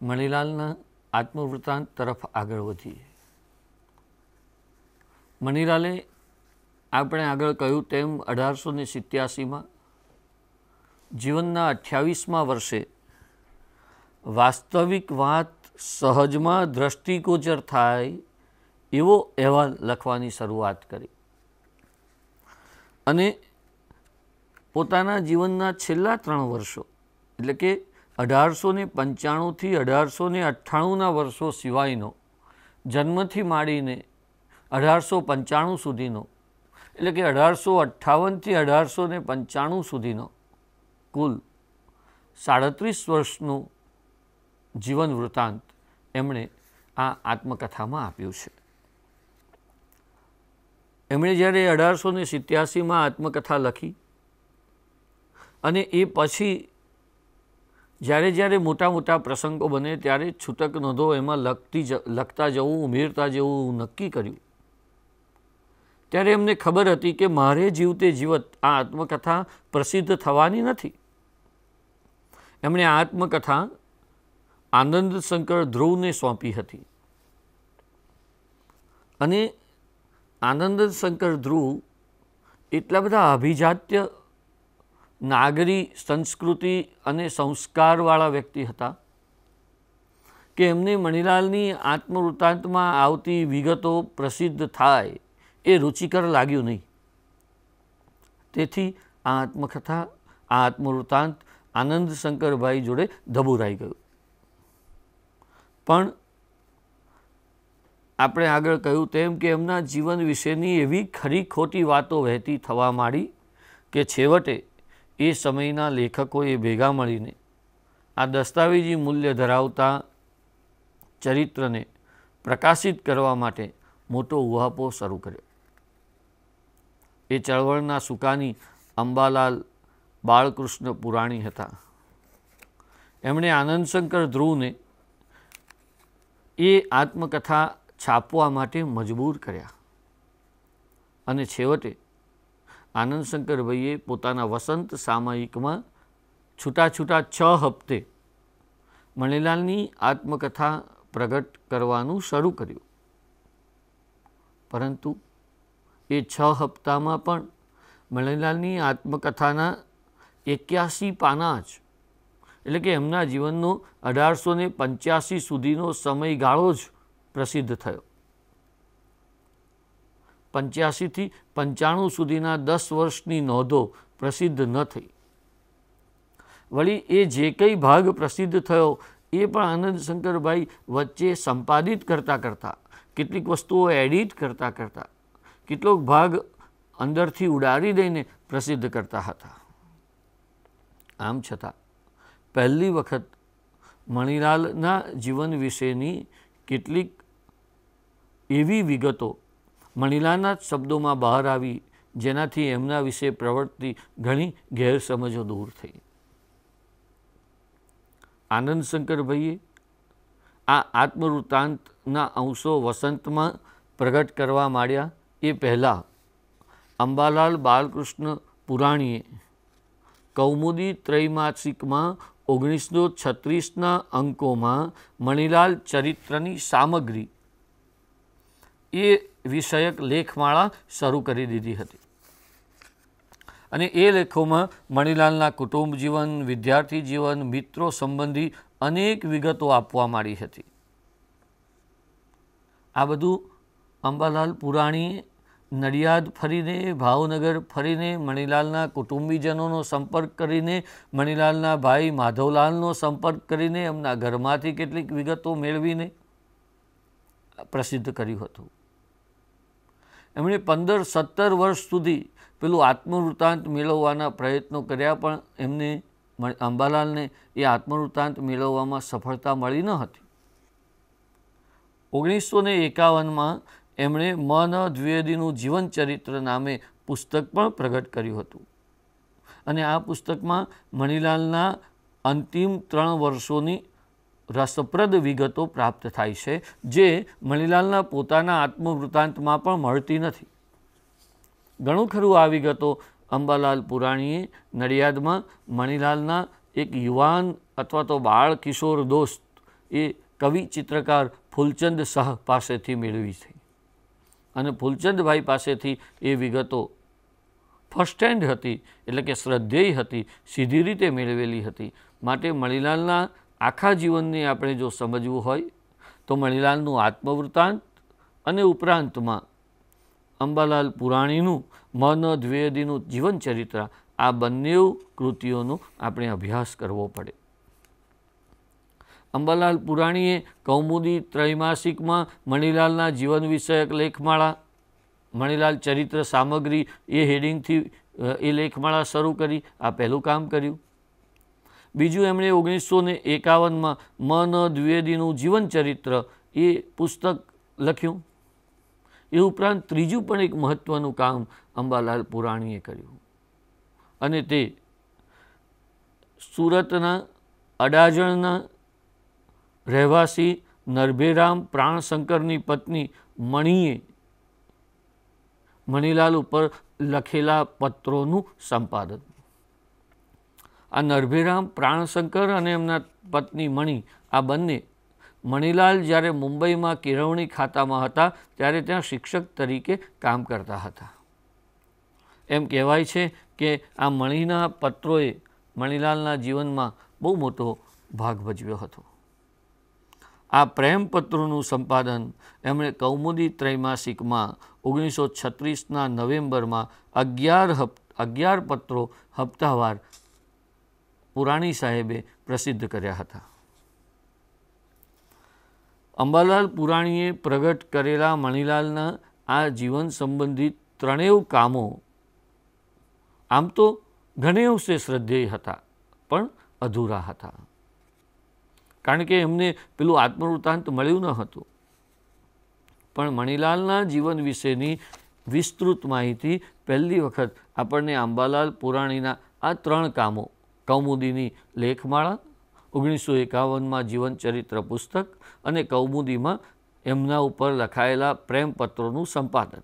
મણિલાલના આત્મવૃત્તાંત તરફ આગળ વધીએ મનીલાલે આપણે આગળ કહ્યું તેમ અઢારસો ને સિત્યાસીમાં જીવનના અઠ્યાવીસમાં વર્ષે વાસ્તવિક વાત સહજમાં દ્રષ્ટિગોચર થાય એવો અહેવાલ લખવાની શરૂઆત કરી અને પોતાના જીવનના છેલ્લા ત્રણ વર્ષો એટલે કે અઢારસો ને પંચાણુંથી અઢારસો ને અઠ્ઠાણુંના વર્ષો સિવાયનો જન્મથી માંડીને અઢારસો પંચાણું સુધીનો એટલે કે અઢારસો અઠ્ઠાવનથી અઢારસો ને પંચાણું સુધીનો કુલ સાડત્રીસ વર્ષનું જીવન વૃત્તાંત એમણે આ આત્મકથામાં આપ્યું છે એમણે જ્યારે અઢારસો ને સિત્યાસીમાં આત્મકથા લખી અને એ પછી જ્યારે જ્યારે મોટા મોટા પ્રસંગો બને ત્યારે છૂટક નોંધો એમાં લખતી જ લખતા જવું ઉમેરતા જવું નક્કી કર્યું ત્યારે એમને ખબર હતી કે મારે જીવતે જીવત આ આત્મકથા પ્રસિદ્ધ થવાની નથી એમણે આ આત્મકથા આનંદશંકર ધ્રુવને સોંપી હતી અને આનંદશંકર ધ્રુવ એટલા બધા અભિજાત્ય નાગરી સંસ્કૃતિ અને સંસ્કારવાળા વ્યક્તિ હતા કે એમને મણિલાલની આત્મવૃત્તાંતમાં આવતી વિગતો પ્રસિદ્ધ થાય એ રુચિકર લાગ્યું નહીં તેથી આ આત્મકથા આ આત્મવૃત્તાંત આનંદ શંકરભાઈ જોડે ધબુરાઈ ગયું પણ આપણે આગળ કહ્યું તેમ કે એમના જીવન વિશેની એવી ખરી ખોટી વાતો વહેતી થવા માંડી કે છેવટે એ સમયના લેખકોએ ભેગા મળીને આ દસ્તાવેજી મૂલ્ય ધરાવતા ચરિત્રને પ્રકાશિત કરવા માટે મોટો ઉહાપો શરૂ કર્યો એ ચળવળના સુકાની અંબાલાલ બાળકૃષ્ણ પુરાણી હતા એમણે આનંદશંકર ધ્રુવને એ આત્મકથા છાપવા માટે મજબૂર કર્યા અને છેવટે આનંદશંકરભાઈએ પોતાના વસંત સામયિકમાં છૂટા છૂટા છ હપ્તે મણિલાલની આત્મકથા પ્રગટ કરવાનું શરૂ કર્યું પરંતુ એ છ હપ્તામાં પણ મણિલાલની આત્મકથાના એક્યાસી પાના જ એટલે કે એમના જીવનનો અઢારસો ને પંચ્યાસી સુધીનો સમયગાળો જ પ્રસિદ્ધ થયો પંચ્યાસીથી પંચાણું સુધીના દસ વર્ષની નોંધો પ્રસિદ્ધ ન થઈ વળી એ જે કંઈ ભાગ પ્રસિદ્ધ થયો એ પણ આનંદ શંકરભાઈ વચ્ચે સંપાદિત કરતાં કરતાં કેટલીક વસ્તુઓ એડિટ કરતાં કરતાં કેટલોક ભાગ અંદરથી ઉડાડી દઈને પ્રસિદ્ધ કરતા હતા આમ છતાં પહેલી વખત મણિલાલના જીવન વિશેની કેટલીક એવી વિગતો મણિલાના જ શબ્દોમાં બહાર આવી જેનાથી એમના વિશે પ્રવર્તતી ઘણી ગેરસમજો દૂર થઈ આનંદ શંકરભાઈએ આ આત્મવૃત્તાંતના અંશો વસંતમાં પ્રગટ કરવા માંડ્યા એ પહેલાં અંબાલાલ બાલકૃષ્ણ પુરાણીએ કૌમુદી ત્રૈમાસિકમાં ઓગણીસો છત્રીસના અંકોમાં મણિલાલ ચરિત્રની સામગ્રી એ વિષયક લેખમાળા શરૂ કરી દીધી હતી અને એ લેખોમાં મણિલાલના કુટુંબ જીવન વિદ્યાર્થી જીવન મિત્રો સંબંધી અનેક વિગતો આપવા માંડી હતી આ બધું અંબાલાલ પુરાણી નડિયાદ ફરીને ભાવનગર ફરીને મણિલાલના કુટુંબીજનોનો સંપર્ક કરીને મણિલાલના ભાઈ માધવલાલનો સંપર્ક કરીને એમના ઘરમાંથી કેટલીક વિગતો મેળવીને પ્રસિદ્ધ કર્યું હતું એમણે પંદર સત્તર વર્ષ સુધી પેલું આત્મવૃત્તાંત મેળવવાના પ્રયત્નો કર્યા પણ એમને અંબાલાલને એ આત્મવૃત્તાંત મેળવવામાં સફળતા મળી ન હતી ઓગણીસો ને એકાવનમાં એમણે મન દ્વિવેદીનું જીવનચરિત્ર નામે પુસ્તક પણ પ્રગટ કર્યું હતું અને આ પુસ્તકમાં મણિલાલના અંતિમ ત્રણ વર્ષોની રસપ્રદ વિગતો પ્રાપ્ત થાય છે જે મણિલાલના પોતાના આત્મવૃત્તાંતમાં પણ મળતી નથી ઘણું ખરું આ વિગતો અંબાલાલ પુરાણીએ નડિયાદમાં મણિલાલના એક યુવાન અથવા તો બાળ કિશોર દોસ્ત એ કવિ ચિત્રકાર ફૂલચંદ શાહ પાસેથી મેળવી છે અને ફૂલચંદભાઈ પાસેથી એ વિગતો ફર્સ્ટ હેન્ડ હતી એટલે કે શ્રદ્ધેય હતી સીધી રીતે મેળવેલી હતી માટે મણિલાલના આખા જીવનને આપણે જો સમજવું હોય તો મણિલાલનું આત્મવૃત્તાંત અને ઉપરાંતમાં અંબાલાલ પુરાણીનું મન દ્વેદીનું જીવનચરિત્ર આ બંને કૃતિઓનો આપણે અભ્યાસ કરવો પડે અંબાલાલ પુરાણીએ કૌમુદી ત્રૈમાસિકમાં મણિલાલના જીવન વિષયક લેખમાળા મણિલાલ ચરિત્ર સામગ્રી એ હેડિંગથી એ લેખમાળા શરૂ કરી આ પહેલું કામ કર્યું બીજું એમણે ઓગણીસો ને એકાવનમાં મન દ્વિવેદીનું જીવનચરિત્ર એ પુસ્તક લખ્યું એ ઉપરાંત ત્રીજું પણ એક મહત્ત્વનું કામ અંબાલાલ પુરાણીએ કર્યું અને તે સુરતના અડાજણના રહેવાસી નરભેરામ પ્રાણશંકરની પત્ની મણીએ મણિલાલ ઉપર લખેલા પત્રોનું સંપાદન આ નરભીરામ પ્રાણશંકર અને એમના પત્ની મણિ આ બંને મણિલાલ જ્યારે મુંબઈમાં કેળવણી ખાતામાં હતા ત્યારે ત્યાં શિક્ષક તરીકે કામ કરતા હતા એમ કહેવાય છે કે આ મણિના પત્રોએ મણિલાલના જીવનમાં બહુ મોટો ભાગ ભજવ્યો હતો આ પ્રેમપત્રોનું સંપાદન એમણે કૌમુદી ત્રૈમાસિકમાં ઓગણીસો છત્રીસના નવેમ્બરમાં અગિયાર હપ અગિયાર પત્રો હપ્તાવાર પુરાણી સાહેબે પ્રસિદ્ધ કર્યા હતા અંબાલાલ પુરાણીએ પ્રગટ કરેલા મણિલાલના આ જીવન સંબંધિત ત્રણેય કામો આમ તો ઘણેવસે શ્રદ્ધેય હતા પણ અધૂરા હતા કારણ કે એમને પેલું આત્મવૃત્તાંત મળ્યું ન હતું પણ મણિલાલના જીવન વિશેની વિસ્તૃત માહિતી પહેલી વખત આપણને અંબાલાલ પુરાણીના આ ત્રણ કામો કૌમુદીની લેખમાળા ઓગણીસો એકાવનમાં જીવનચરિત્ર પુસ્તક અને કૌમુદીમાં એમના ઉપર લખાયેલા પ્રેમપત્રોનું સંપાદન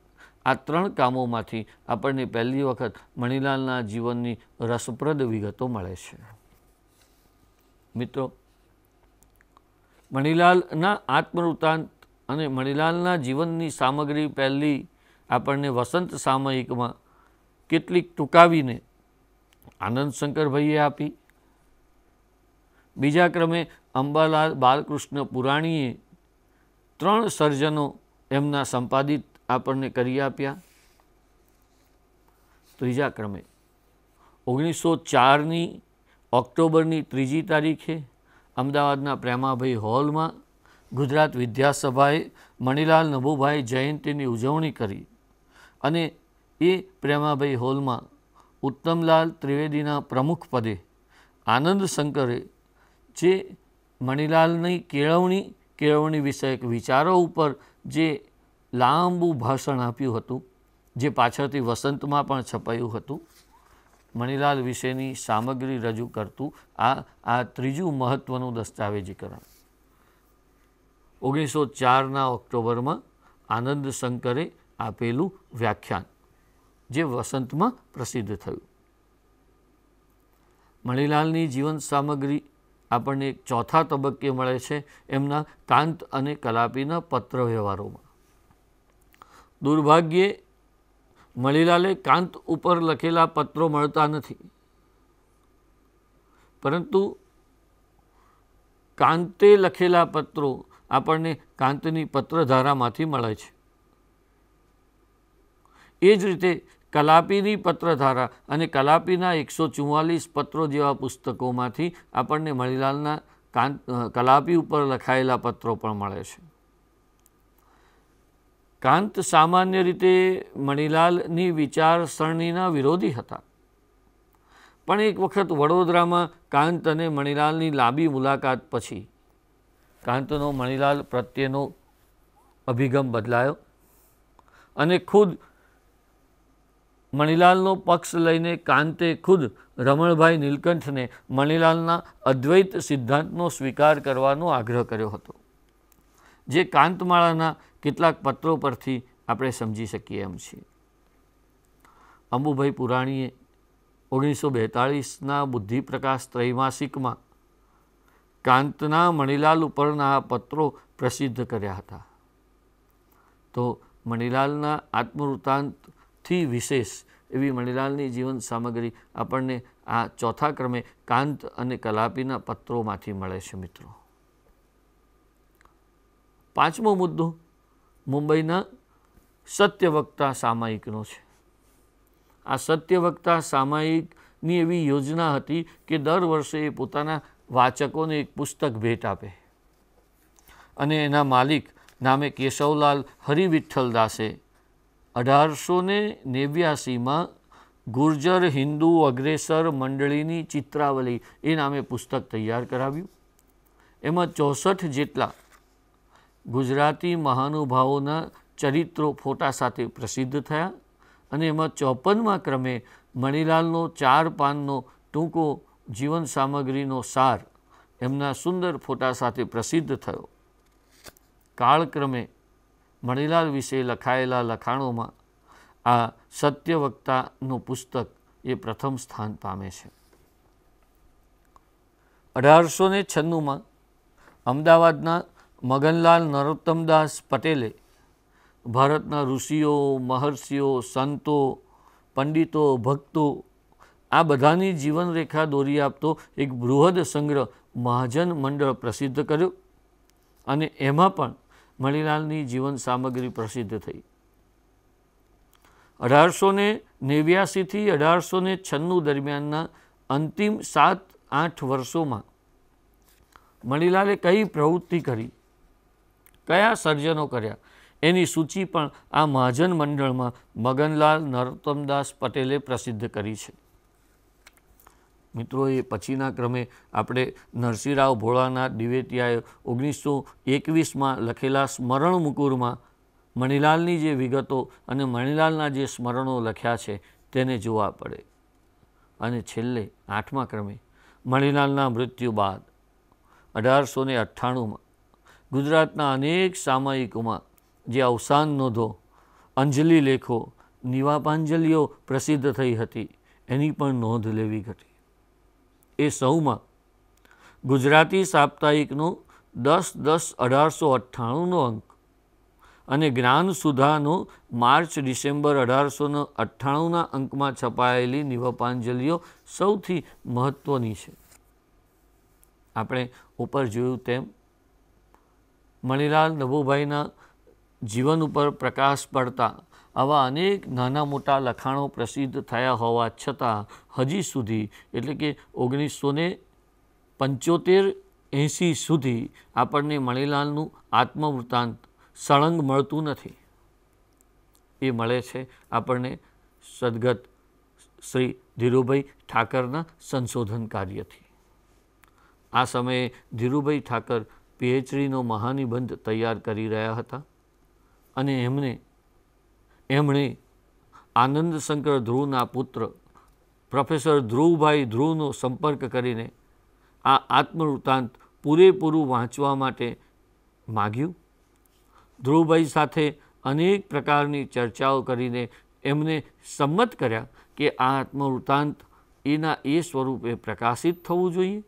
આ ત્રણ કામોમાંથી આપણને પહેલી વખત મણિલાલના જીવનની રસપ્રદ વિગતો મળે છે મિત્રો મણિલાલના આત્મવૃતાંત અને મણિલાલના જીવનની સામગ્રી પહેલી આપણને વસંત સામયિકમાં કેટલીક ટૂંકાવીને આનંદ શંકરભાઈએ આપી બીજા ક્રમે અંબાલાલ બાલકૃષ્ણ પુરાણીએ ત્રણ સર્જનો એમના સંપાદિત આપણને કરી આપ્યા ત્રીજા ક્રમે ઓગણીસો ચારની ઓક્ટોબરની ત્રીજી તારીખે અમદાવાદના પ્રેમાભાઈ હોલમાં ગુજરાત વિદ્યાસભાએ મણિલાલ નભુભાઈ જયંતીની ઉજવણી કરી અને એ પ્રેમાભાઈ હોલમાં ઉત્તમલાલ ત્રિવેદીના પ્રમુખ પદે આનંદ શંકરે જે મણિલાલની કેળવણી કેળવણી વિષયક વિચારો ઉપર જે લાંબુ ભાષણ આપ્યું હતું જે પાછળથી વસંતમાં પણ છપાયું હતું મણિલાલ વિશેની સામગ્રી રજૂ કરતું આ આ ત્રીજું મહત્ત્વનું દસ્તાવેજીકરણ ઓગણીસો ચારના ઓક્ટોબરમાં આનંદ શંકરે આપેલું વ્યાખ્યાન જે વસંતમાં પ્રસિદ્ધ થયું મણિલાલની જીવન સામગ્રી આપણને એક ચોથા તબક્કે મળે છે એમના કાંત અને કલાપીના પત્ર વ્યવહારોમાં દુર્ભાગ્યે મણિલાલે કાંત ઉપર લખેલા પત્રો મળતા નથી પરંતુ કાંતે લખેલા પત્રો આપણને કાંતની પત્રધારામાંથી મળે છે એ જ રીતે કલાપીની પત્રધારા અને કલાપીના એકસો ચુમ્માલીસ પત્રો જેવા પુસ્તકોમાંથી આપણને મણિલાલના કલાપી ઉપર લખાયેલા પત્રો પણ મળે છે કાંત સામાન્ય રીતે મણિલાલની વિચારસરણીના વિરોધી હતા પણ એક વખત વડોદરામાં કાંત અને મણિલાલની લાંબી મુલાકાત પછી કાંતનો મણિલાલ પ્રત્યેનો અભિગમ બદલાયો અને ખુદ મણિલાલનો પક્ષ લઈને કાંતે ખુદ રમણભાઈ નીલકંઠને મણિલાલના અદ્વૈત સિદ્ધાંતનો સ્વીકાર કરવાનો આગ્રહ કર્યો હતો જે કાંતમાળાના કેટલાક પત્રો પરથી આપણે સમજી શકીએ એમ છીએ અંબુભાઈ પુરાણીએ ઓગણીસો બેતાળીસના બુદ્ધિપ્રકાશ ત્રૈમાસિકમાં કાંતના મણિલાલ ઉપરના આ પત્રો પ્રસિદ્ધ કર્યા હતા તો મણિલાલના આત્મવૃત્તાંત થી વિશેષ એવી મણિલાલની જીવન સામગ્રી આપણને આ ચોથા ક્રમે કાંત અને કલાપીના પત્રોમાંથી મળે છે મિત્રો પાંચમો મુદ્દો મુંબઈના સત્યવક્તા સામાયિકનો છે આ સત્યવક્તા સામાયિકની એવી યોજના હતી કે દર વર્ષે એ પોતાના વાચકોને એક પુસ્તક ભેટ આપે અને એના માલિક નામે કેશવલાલ હરિવિઠ્ઠલ દાસે અઢારસો ને નેવ્યાસીમાં ગુર્જર હિન્દુ અગ્રેસર મંડળીની ચિત્રાવલી એ નામે પુસ્તક તૈયાર કરાવ્યું એમાં ચોસઠ જેટલા ગુજરાતી મહાનુભાવોના ચરિત્રો ફોટા સાથે પ્રસિદ્ધ થયા અને એમાં ચોપનમાં ક્રમે મણિલાલનો ચાર પાનનો ટૂંકો જીવન સામગ્રીનો સાર એમના સુંદર ફોટા સાથે પ્રસિદ્ધ થયો કાળક્રમે મણિલાલ વિશે લખાયેલા લખાણોમાં આ સત્યવક્તાનું પુસ્તક એ પ્રથમ સ્થાન પામે છે અઢારસો ને છન્નુંમાં અમદાવાદના મગનલાલ નરોત્તમદાસ પટેલે ભારતના ઋષિઓ મહર્ષિઓ સંતો પંડિતો ભક્તો આ બધાની જીવનરેખા દોરી આપતો એક બૃહદ સંગ્રહ મહાજન મંડળ પ્રસિદ્ધ કર્યો અને એમાં પણ મણિલાલની જીવન સામગ્રી પ્રસિદ્ધ થઈ અઢારસો ને નેવ્યાસીથી અઢારસો ને છન્નું દરમિયાનના અંતિમ સાત આઠ વર્ષોમાં મણિલાલે કઈ પ્રવૃત્તિ કરી કયા સર્જનો કર્યા એની સૂચિ પણ આ મહાજન મંડળમાં મગનલાલ નરોત્તમદાસ પટેલે પ્રસિદ્ધ કરી છે મિત્રોએ પછીના ક્રમે આપણે નરસિંહરાવ ભોળાનાથ દિવેટિયાએ ઓગણીસો એકવીસમાં લખેલા સ્મરણ મુકુરમાં મણિલાલની જે વિગતો અને મણિલાલના જે સ્મરણો લખ્યા છે તેને જોવા પડે અને છેલ્લે આઠમા ક્રમે મણિલાલના મૃત્યુ બાદ અઢારસો ને અઠ્ઠાણુંમાં ગુજરાતના અનેક સામયિકોમાં જે અવસાન નોંધો અંજલિ લેખો નિવાપાંજલિઓ પ્રસિદ્ધ થઈ હતી એની પણ નોંધ લેવી ઘટી એ સૌમાં ગુજરાતી સાપ્તાહિકનો દસ દસ અઢારસો અઠ્ઠાણુંનો અંક અને જ્ઞાન સુધાનો માર્ચ ડિસેમ્બર અઢારસોનો અઠ્ઠાણુંના અંકમાં છપાયેલી નિવપાંજલિઓ સૌથી મહત્ત્વની છે આપણે ઉપર જોયું તેમ મણિલાલ નભુભાઈના જીવન ઉપર પ્રકાશ પડતા આવા અનેક નાના મોટા લખાણો પ્રસિદ્ધ થયા હોવા છતાં હજી સુધી એટલે કે ઓગણીસો ને પંચોતેર એંસી સુધી આપણને મણિલાલનું આત્મવૃત્તાંત સળંગ મળતું નથી એ મળે છે આપણને સદગત શ્રી ધીરુભાઈ ઠાકરના સંશોધન કાર્યથી આ સમયે ધીરુભાઈ ઠાકર પીએચડીનો મહાનિબંધ તૈયાર કરી રહ્યા હતા અને એમને એમણે આનંદશંકર ધ્રુવના પુત્ર પ્રોફેસર ધ્રુવભાઈ ધ્રુવનો સંપર્ક કરીને આ આત્મવૃત્તાંત પૂરેપૂરું વાંચવા માટે માગ્યું ધ્રુવભાઈ સાથે અનેક પ્રકારની ચર્ચાઓ કરીને એમને સંમત કર્યા કે આ આત્મવૃત્તાંત એના એ સ્વરૂપે પ્રકાશિત થવું જોઈએ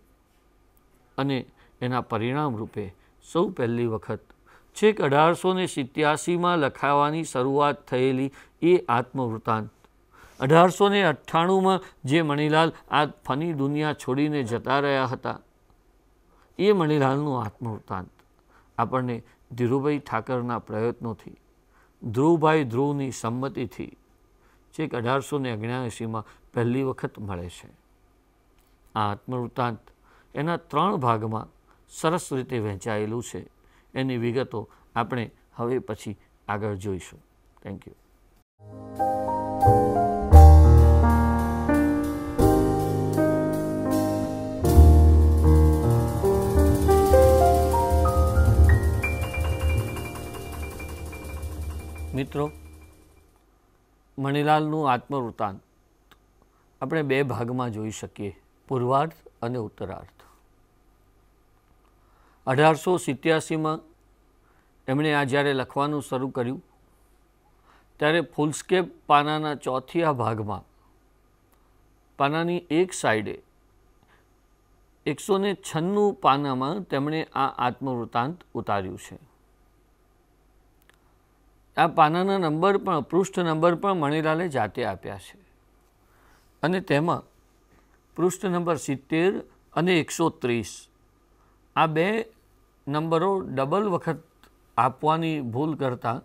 અને એના પરિણામ રૂપે સૌ પહેલી વખત છેક અઢારસો ને સિત્યાસીમાં લખાવાની શરૂઆત થયેલી એ આત્મવૃત્તાંત અઢારસો ને અઠ્ઠાણુંમાં જે મણિલાલ આ ફની દુનિયા છોડીને જતા રહ્યા હતા એ મણિલાલનું આત્મવૃત્તાંત આપણને ધીરુભાઈ ઠાકરના પ્રયત્નોથી ધ્રુવભાઈ ધ્રુવની સંમતિથી છેક અઢારસો ને ઓગણ્યાએંસીમાં પહેલી વખત મળે છે આ આત્મવૃત્તાંત એના ત્રણ ભાગમાં સરસ રીતે વહેંચાયેલું છે એની વિગતો આપણે હવે પછી આગળ જોઈશું થેન્ક યુ મિત્રો મણિલાલનું આત્મવૃત્તાંત આપણે બે ભાગમાં જોઈ શકીએ પૂર્વાર્થ અને ઉત્તરાર્થ અઢારસો સિત્યાસીમાં એમણે આ જ્યારે લખવાનું શરૂ કર્યું ત્યારે ફૂલસ્કેપ પાનાના ચોથિયા ભાગમાં પાનાની એક સાઈડે એકસો ને છન્નું પાનામાં તેમણે આ આત્મવૃત્તાંત ઉતાર્યું છે આ પાનાના નંબર પણ પૃષ્ઠ નંબર પણ મણિલાલે જાતે આપ્યા છે અને તેમાં પૃષ્ઠ નંબર સિત્તેર અને એકસો ત્રીસ આ બે નંબરો ડબલ વખત આપવાની ભૂલ કરતાં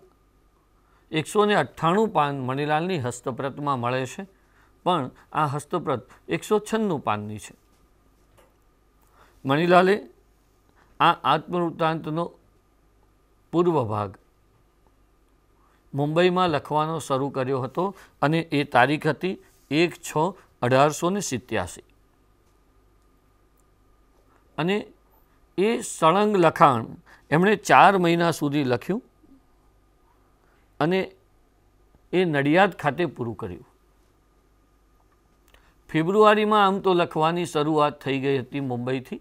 એકસો ને અઠ્ઠાણું પાન મણિલાલની હસ્તપ્રતમાં મળે છે પણ આ હસ્તપ્રત એકસો છન્નું પાનની છે મણિલાલે આ આત્મવૃત્તાંતનો પૂર્વ ભાગ મુંબઈમાં લખવાનો શરૂ કર્યો હતો અને એ તારીખ હતી એક છ અઢારસો ને સિત્યાસી અને એ સળંગ લખાણ એમણે ચાર મહિના સુધી લખ્યું અને એ નડિયાદ ખાતે પૂરું કર્યું ફેબ્રુઆરીમાં આમ તો લખવાની શરૂઆત થઈ ગઈ હતી મુંબઈથી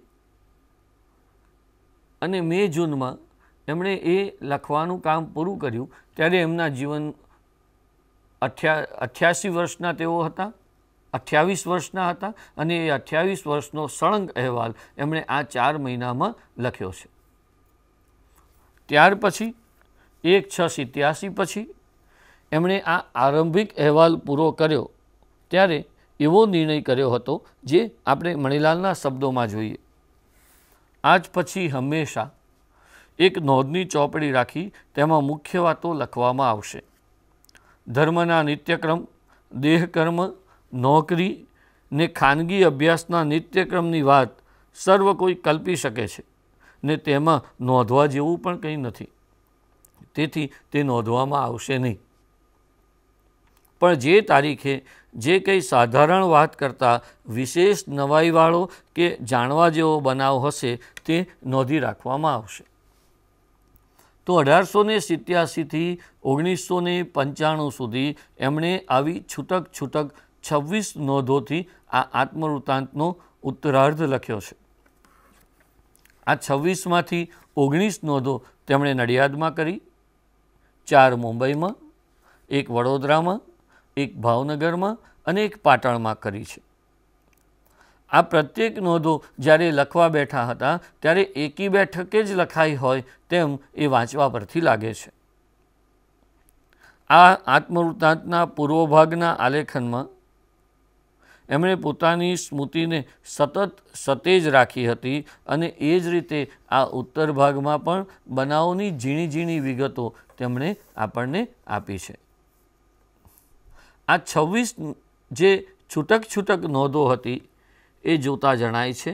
અને મે જૂનમાં એમણે એ લખવાનું કામ પૂરું કર્યું ત્યારે એમના જીવન અઠ્યા અઠ્યાસી વર્ષના તેઓ હતા અઠ્યાવીસ વર્ષના હતા અને એ અઠ્યાવીસ વર્ષનો સળંગ અહેવાલ એમણે આ ચાર મહિનામાં લખ્યો છે ત્યાર પછી એક છ સિત્યાસી પછી એમણે આ આરંભિક અહેવાલ પૂરો કર્યો ત્યારે એવો નિર્ણય કર્યો હતો જે આપણે મણિલાલના શબ્દોમાં જોઈએ આજ પછી હંમેશા એક નોંધની ચોપડી રાખી તેમાં મુખ્ય વાતો લખવામાં આવશે ધર્મના નિત્યક્રમ દેહકર્મ નોકરી ને ખાનગી અભ્યાસના નિત્યક્રમની વાત સર્વ કોઈ કલ્પી શકે છે ને તેમાં નોંધવા જેવું પણ કંઈ નથી તેથી તે નોંધવામાં આવશે નહીં પણ જે તારીખે જે કંઈ સાધારણ વાત કરતાં વિશેષ નવાઈવાળો કે જાણવા જેવો બનાવ હશે તે નોંધી રાખવામાં આવશે તો અઢારસો ને સિત્યાસીથી ઓગણીસો પંચાણું સુધી એમણે આવી છૂટક છૂટક છવ્વીસ નોંધોથી આ આત્મવૃત્તાંતનો ઉત્તરાર્ધ લખ્યો છે આ છવ્વીસમાંથી ઓગણીસ નોંધો તેમણે નડિયાદમાં કરી ચાર મુંબઈમાં એક વડોદરામાં એક ભાવનગરમાં અને એક પાટણમાં કરી છે આ પ્રત્યેક નોંધો જ્યારે લખવા બેઠા હતા ત્યારે એકી બેઠકે જ લખાઈ હોય તેમ એ વાંચવા પરથી લાગે છે આ આત્મવૃત્તાંતના પૂર્વભાગના આલેખનમાં એમણે પોતાની સ્મૃતિને સતત સતેજ રાખી હતી અને એ જ રીતે આ ઉત્તર ભાગમાં પણ બનાવોની ઝીણી ઝીણી વિગતો તેમણે આપણને આપી છે આ છવ્વીસ જે છૂટક છૂટક નોંધો હતી એ જોતા જણાય છે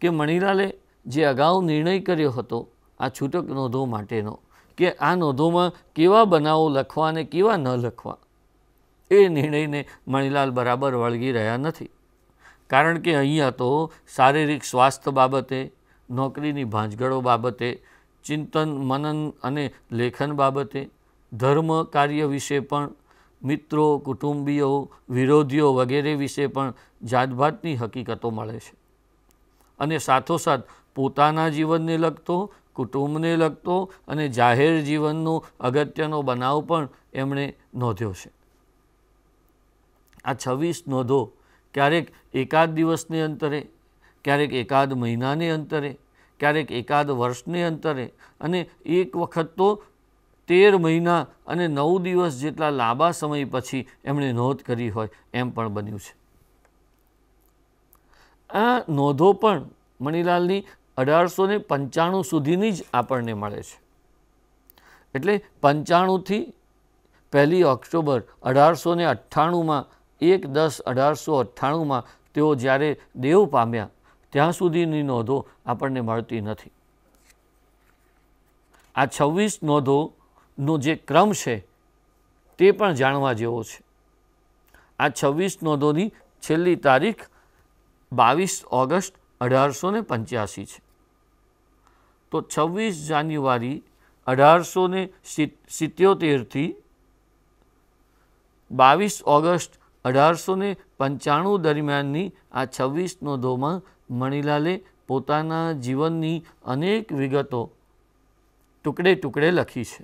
કે મણિલાલે જે અગાઉ નિર્ણય કર્યો હતો આ છૂટક નોંધો માટેનો કે આ નોંધોમાં કેવા બનાવો લખવા અને કેવા ન લખવા એ નિર્ણયને મણિલાલ બરાબર વળગી રહ્યા નથી કારણ કે અહીંયા તો શારીરિક સ્વાસ્થ્ય બાબતે નોકરીની ભાંજગળો બાબતે ચિંતન મનન અને લેખન બાબતે ધર્મ કાર્ય વિશે પણ મિત્રો કુટુંબીઓ વિરોધીઓ વગેરે વિશે પણ જાતભાતની હકીકતો મળે છે અને સાથોસાથ પોતાના જીવનને લગતો કુટુંબને લગતો અને જાહેર જીવનનો અગત્યનો બનાવ પણ એમણે નોંધ્યો છે આ છવ્વીસ નોંધો ક્યારેક એકાદ દિવસને અંતરે ક્યારેક એકાદ મહિનાને અંતરે ક્યારેક એકાદ વર્ષને અંતરે અને એક વખત તો તેર મહિના અને નવ દિવસ જેટલા લાંબા સમય પછી એમણે નોંધ કરી હોય એમ પણ બન્યું છે આ નોંધો પણ મણિલાલની અઢારસો ને પંચાણું સુધીની જ આપણને મળે છે એટલે પંચાણુંથી પહેલી ઓક્ટોબર અઢારસો ને અઠ્ઠાણુંમાં એક દસ અઢારસો અઠ્ઠાણુંમાં તેઓ જ્યારે દેવ પામ્યા ત્યાં સુધીની નોંધો આપણને મળતી નથી આ છવ્વીસ નોંધોનો જે ક્રમ છે તે પણ જાણવા જેવો છે આ છવ્વીસ નોંધોની છેલ્લી તારીખ બાવીસ ઓગસ્ટ અઢારસો ને પંચ્યાસી છે તો છવ્વીસ જાન્યુઆરી અઢારસો ને સિત્યોતેરથી બાવીસ ઓગસ્ટ અઢારસો ને પંચાણું દરમિયાનની આ છવ્વીસ નોંધોમાં મણિલાલે પોતાના જીવનની અનેક વિગતો ટુકડે ટુકડે લખી છે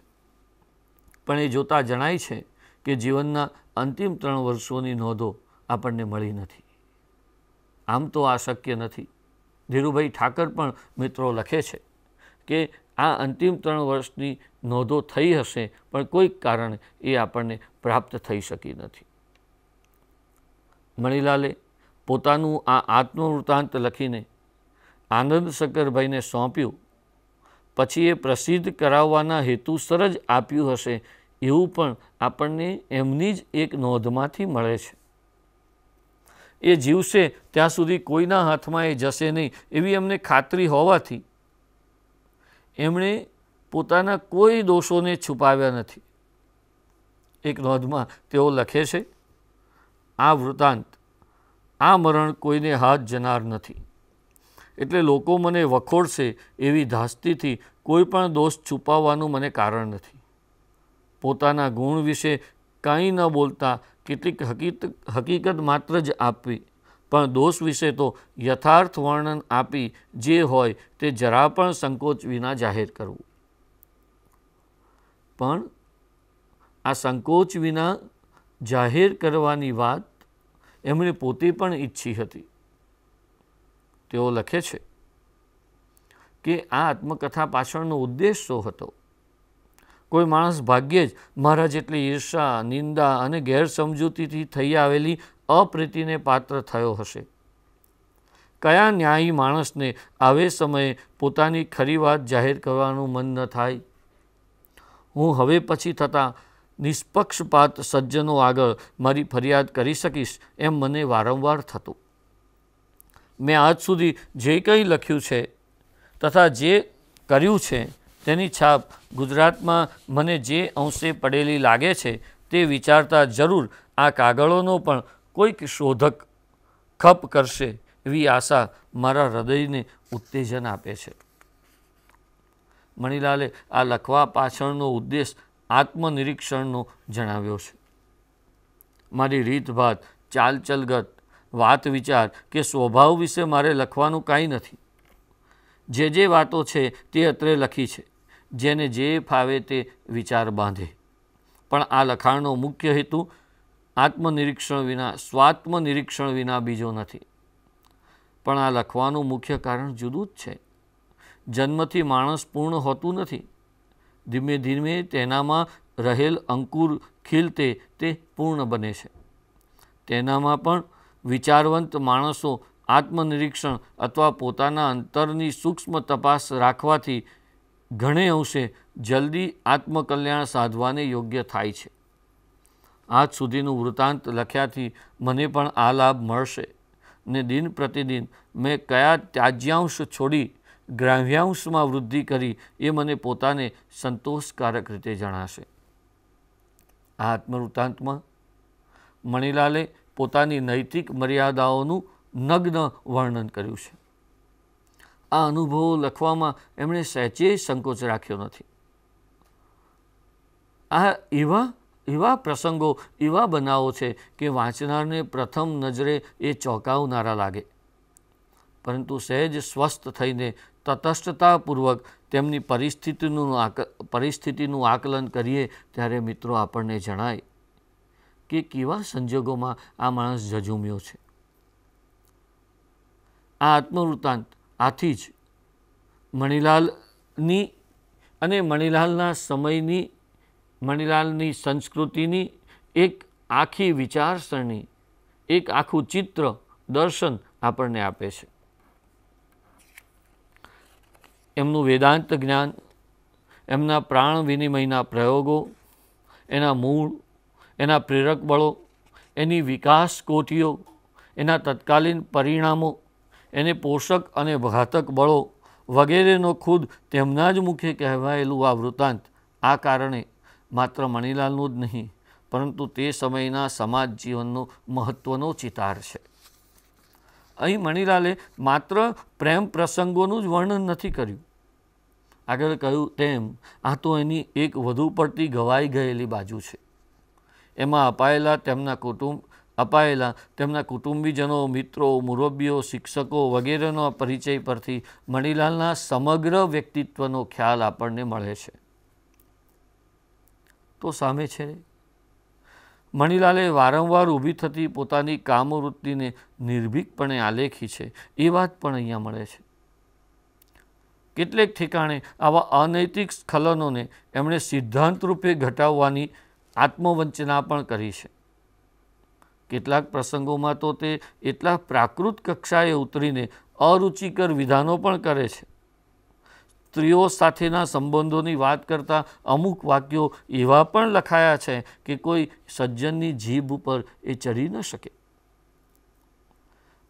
પણ એ જોતાં જણાય છે કે જીવનના અંતિમ ત્રણ વર્ષોની નોંધો આપણને મળી નથી આમ તો આ શક્ય નથી ધીરુભાઈ ઠાકર પણ મિત્રો લખે છે કે આ અંતિમ ત્રણ વર્ષની નોંધો થઈ હશે પણ કોઈક કારણે એ આપણને પ્રાપ્ત થઈ શકી નથી મણિલાલે પોતાનું આ આત્મવૃત્તાંત લખીને આનંદ શંકરભાઈને સોંપ્યું પછી એ પ્રસિદ્ધ કરાવવાના હેતુસર જ આપ્યું હશે એવું પણ આપણને એમની જ એક નોંધમાંથી મળે છે એ જીવશે ત્યાં સુધી કોઈના હાથમાં એ જશે નહીં એવી એમને ખાતરી હોવાથી એમણે પોતાના કોઈ દોષોને છુપાવ્યા નથી એક નોંધમાં તેઓ લખે છે આ વૃતાંત આ મરણ કોઈને હાથ જનાર નથી એટલે લોકો મને વખોડશે એવી ધાસ્તીથી કોઈ પણ દોષ છુપાવવાનું મને કારણ નથી પોતાના ગુણ વિશે કાંઈ ન બોલતા કેટલીક હકીકત હકીકત માત્ર જ આપવી પણ દોષ વિશે તો યથાર્થ વર્ણન આપી જે હોય તે જરા પણ સંકોચ વિના જાહેર કરવું પણ આ સંકોચ વિના જાહેર કરવાની વાત એમણે પોતે પણ ઈચ્છી હતી તેઓ લખે છે કે આ આત્મકથા પાછળનો ઉદ્દેશ શું હતો કોઈ માણસ ભાગ્યે જ મારા જેટલી ઈર્ષા નિંદા અને ગેરસમજૂતીથી થઈ આવેલી અપ્રીતિને પાત્ર થયો હશે કયા ન્યાયી માણસને આવે સમયે પોતાની ખરી વાત જાહેર કરવાનું મન ન થાય હું હવે પછી થતાં નિષ્પક્ષપાત સજ્જનો આગળ મારી ફરિયાદ કરી શકીશ એમ મને વારંવાર થતું મેં આજ સુધી જે કંઈ લખ્યું છે તથા જે કર્યું છે તેની છાપ ગુજરાતમાં મને જે અંશે પડેલી લાગે છે તે વિચારતા જરૂર આ કાગળોનો પણ કોઈક શોધક ખપ કરશે એવી આશા મારા હૃદયને ઉત્તેજન આપે છે મણિલાલે આ લખવા પાછળનો ઉદ્દેશ આત્મનિરીક્ષણનું જણાવ્યો છે મારી રીતભાત ચાલચલગત વાત વિચાર કે સ્વભાવ વિશે મારે લખવાનું કાંઈ નથી જે જે વાતો છે તે અત્રે લખી છે જેને જે ફાવે તે વિચાર બાંધે પણ આ લખાણનો મુખ્ય હેતુ આત્મનિરીક્ષણ વિના સ્વાત્મનિરીક્ષણ વિના બીજો નથી પણ આ લખવાનું મુખ્ય કારણ જુદું જ છે જન્મથી માણસ પૂર્ણ હોતું નથી ધીમે ધીમે તેનામાં રહેલ અંકુર ખીલતે તે પૂર્ણ બને છે તેનામાં પણ વિચારવંત માણસો આત્મનિરીક્ષણ અથવા પોતાના અંતરની સૂક્ષ્મ તપાસ રાખવાથી ઘણે અંશે જલ્દી આત્મકલ્યાણ સાધવાને યોગ્ય થાય છે આજ સુધીનું વૃત્તાંત લખ્યાથી મને પણ આ લાભ મળશે ને દિન પ્રતિદિન મેં કયા ત્યાજ્યાંશ છોડી ગ્રાહ્યાંશમાં વૃદ્ધિ કરી એ મને પોતાને સંતોષકારક રીતે જણાશે આ આત્મવૃત્તાંતમાં મણિલાલે પોતાની નૈતિક મર્યાદાઓનું નગ્ન વર્ણન કર્યું છે આ અનુભવો લખવામાં એમણે સહેજે સંકોચ રાખ્યો નથી આ એવા એવા પ્રસંગો એવા બનાવો છે કે વાંચનારને પ્રથમ નજરે એ ચોંકાવનારા લાગે પરંતુ સહેજ સ્વસ્થ થઈને તટસ્થતાપૂર્વક તેમની પરિસ્થિતિનું આક પરિસ્થિતિનું આકલન કરીએ ત્યારે મિત્રો આપણને જણાય કે કેવા સંજોગોમાં આ માણસ ઝઝુમ્યો છે આ આત્મવૃત્તાંત આથી જ મણિલાલની અને મણિલાલના સમયની મણિલાલની સંસ્કૃતિની એક આખી વિચારસરણી એક આખું ચિત્ર દર્શન આપણને આપે છે એમનું વેદાંત જ્ઞાન એમના પ્રાણ વિનિમયના પ્રયોગો એના મૂળ એના પ્રેરક બળો એની વિકાસ કોટીઓ એના તત્કાલીન પરિણામો એને પોષક અને ઘાતક બળો વગેરેનો ખુદ તેમના જ મુખે કહેવાયેલું આ વૃત્તાંત આ કારણે માત્ર મણિલાલનું જ નહીં પરંતુ તે સમયના સમાજ જીવનનો મહત્ત્વનો ચિતાર છે અહીં મણિલાલે માત્ર પ્રેમ પ્રસંગોનું જ વર્ણન નથી કર્યું આગળ કહ્યું તેમ આ તો એની એક વધુ પડતી ગવાઈ ગયેલી બાજુ છે એમાં અપાયેલા તેમના કુટુંબ અપાયેલા તેમના કુટુંબીજનો મિત્રો મુરબ્બીઓ શિક્ષકો વગેરેનો પરિચય પરથી મણિલાલના સમગ્ર વ્યક્તિત્વનો ખ્યાલ આપણને મળે છે તો સામે છે મણિલાલે વારંવાર ઊભી થતી પોતાની કામવૃત્તિને નિર્ભીકપણે આલેખી છે એ વાત પણ અહીંયા મળે છે કેટલેક ઠેકાણે આવા અનૈતિક સ્ખલનોને એમણે સિદ્ધાંતરૂપે ઘટાવવાની આત્મવંચના પણ કરી છે કેટલાક પ્રસંગોમાં તો તે એટલા પ્રાકૃત કક્ષાએ ઉતરીને અરુચિકર વિધાનો પણ કરે છે સ્ત્રીઓ સાથેના સંબંધોની વાત કરતાં અમુક વાક્યો એવા પણ લખાયા છે કે કોઈ સજ્જનની જીભ ઉપર એ ચડી ન શકે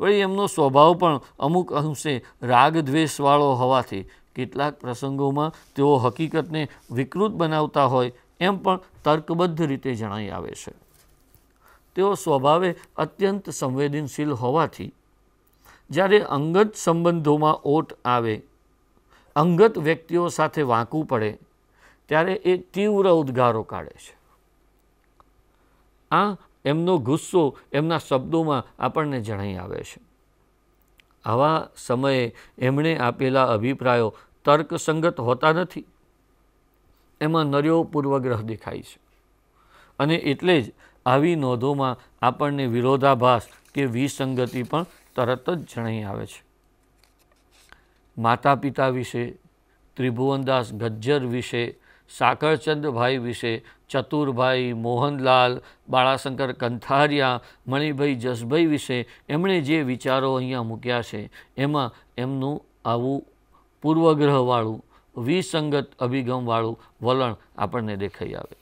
વળી એમનો સ્વભાવ પણ અમુક અંશે રાગદ્વેષવાળો હોવાથી કેટલાક પ્રસંગોમાં તેઓ હકીકતને વિકૃત બનાવતા હોય એમ પણ તર્કબદ્ધ રીતે જણાઈ આવે છે તેઓ સ્વભાવે અત્યંત સંવેદનશીલ હોવાથી જ્યારે અંગત સંબંધોમાં ઓટ આવે અંગત વ્યક્તિઓ સાથે વાંકવું પડે ત્યારે એ તીવ્ર ઉદ્ગારો કાઢે છે આ એમનો ગુસ્સો એમના શબ્દોમાં આપણને જણાઈ આવે છે આવા સમયે એમણે આપેલા અભિપ્રાયો તર્કસંગત હોતા નથી એમાં નર્યો પૂર્વગ્રહ દેખાય છે અને એટલે જ આવી નોંધોમાં આપણને વિરોધાભાસ કે વિસંગતિ પણ તરત જ જણાઈ આવે છે માતા પિતા વિશે ત્રિભુવનદાસ ગજ્જર વિશે સાકરચંદભાઈ વિશે ચતુરભાઈ મોહનલાલ બાળાશંકર કંથારિયા મણિભાઈ જસભાઈ વિશે એમણે જે વિચારો અહીંયા મૂક્યા છે એમાં એમનું આવું પૂર્વગ્રહવાળું વિસંગત અભિગમવાળું વલણ આપણને દેખાઈ આવે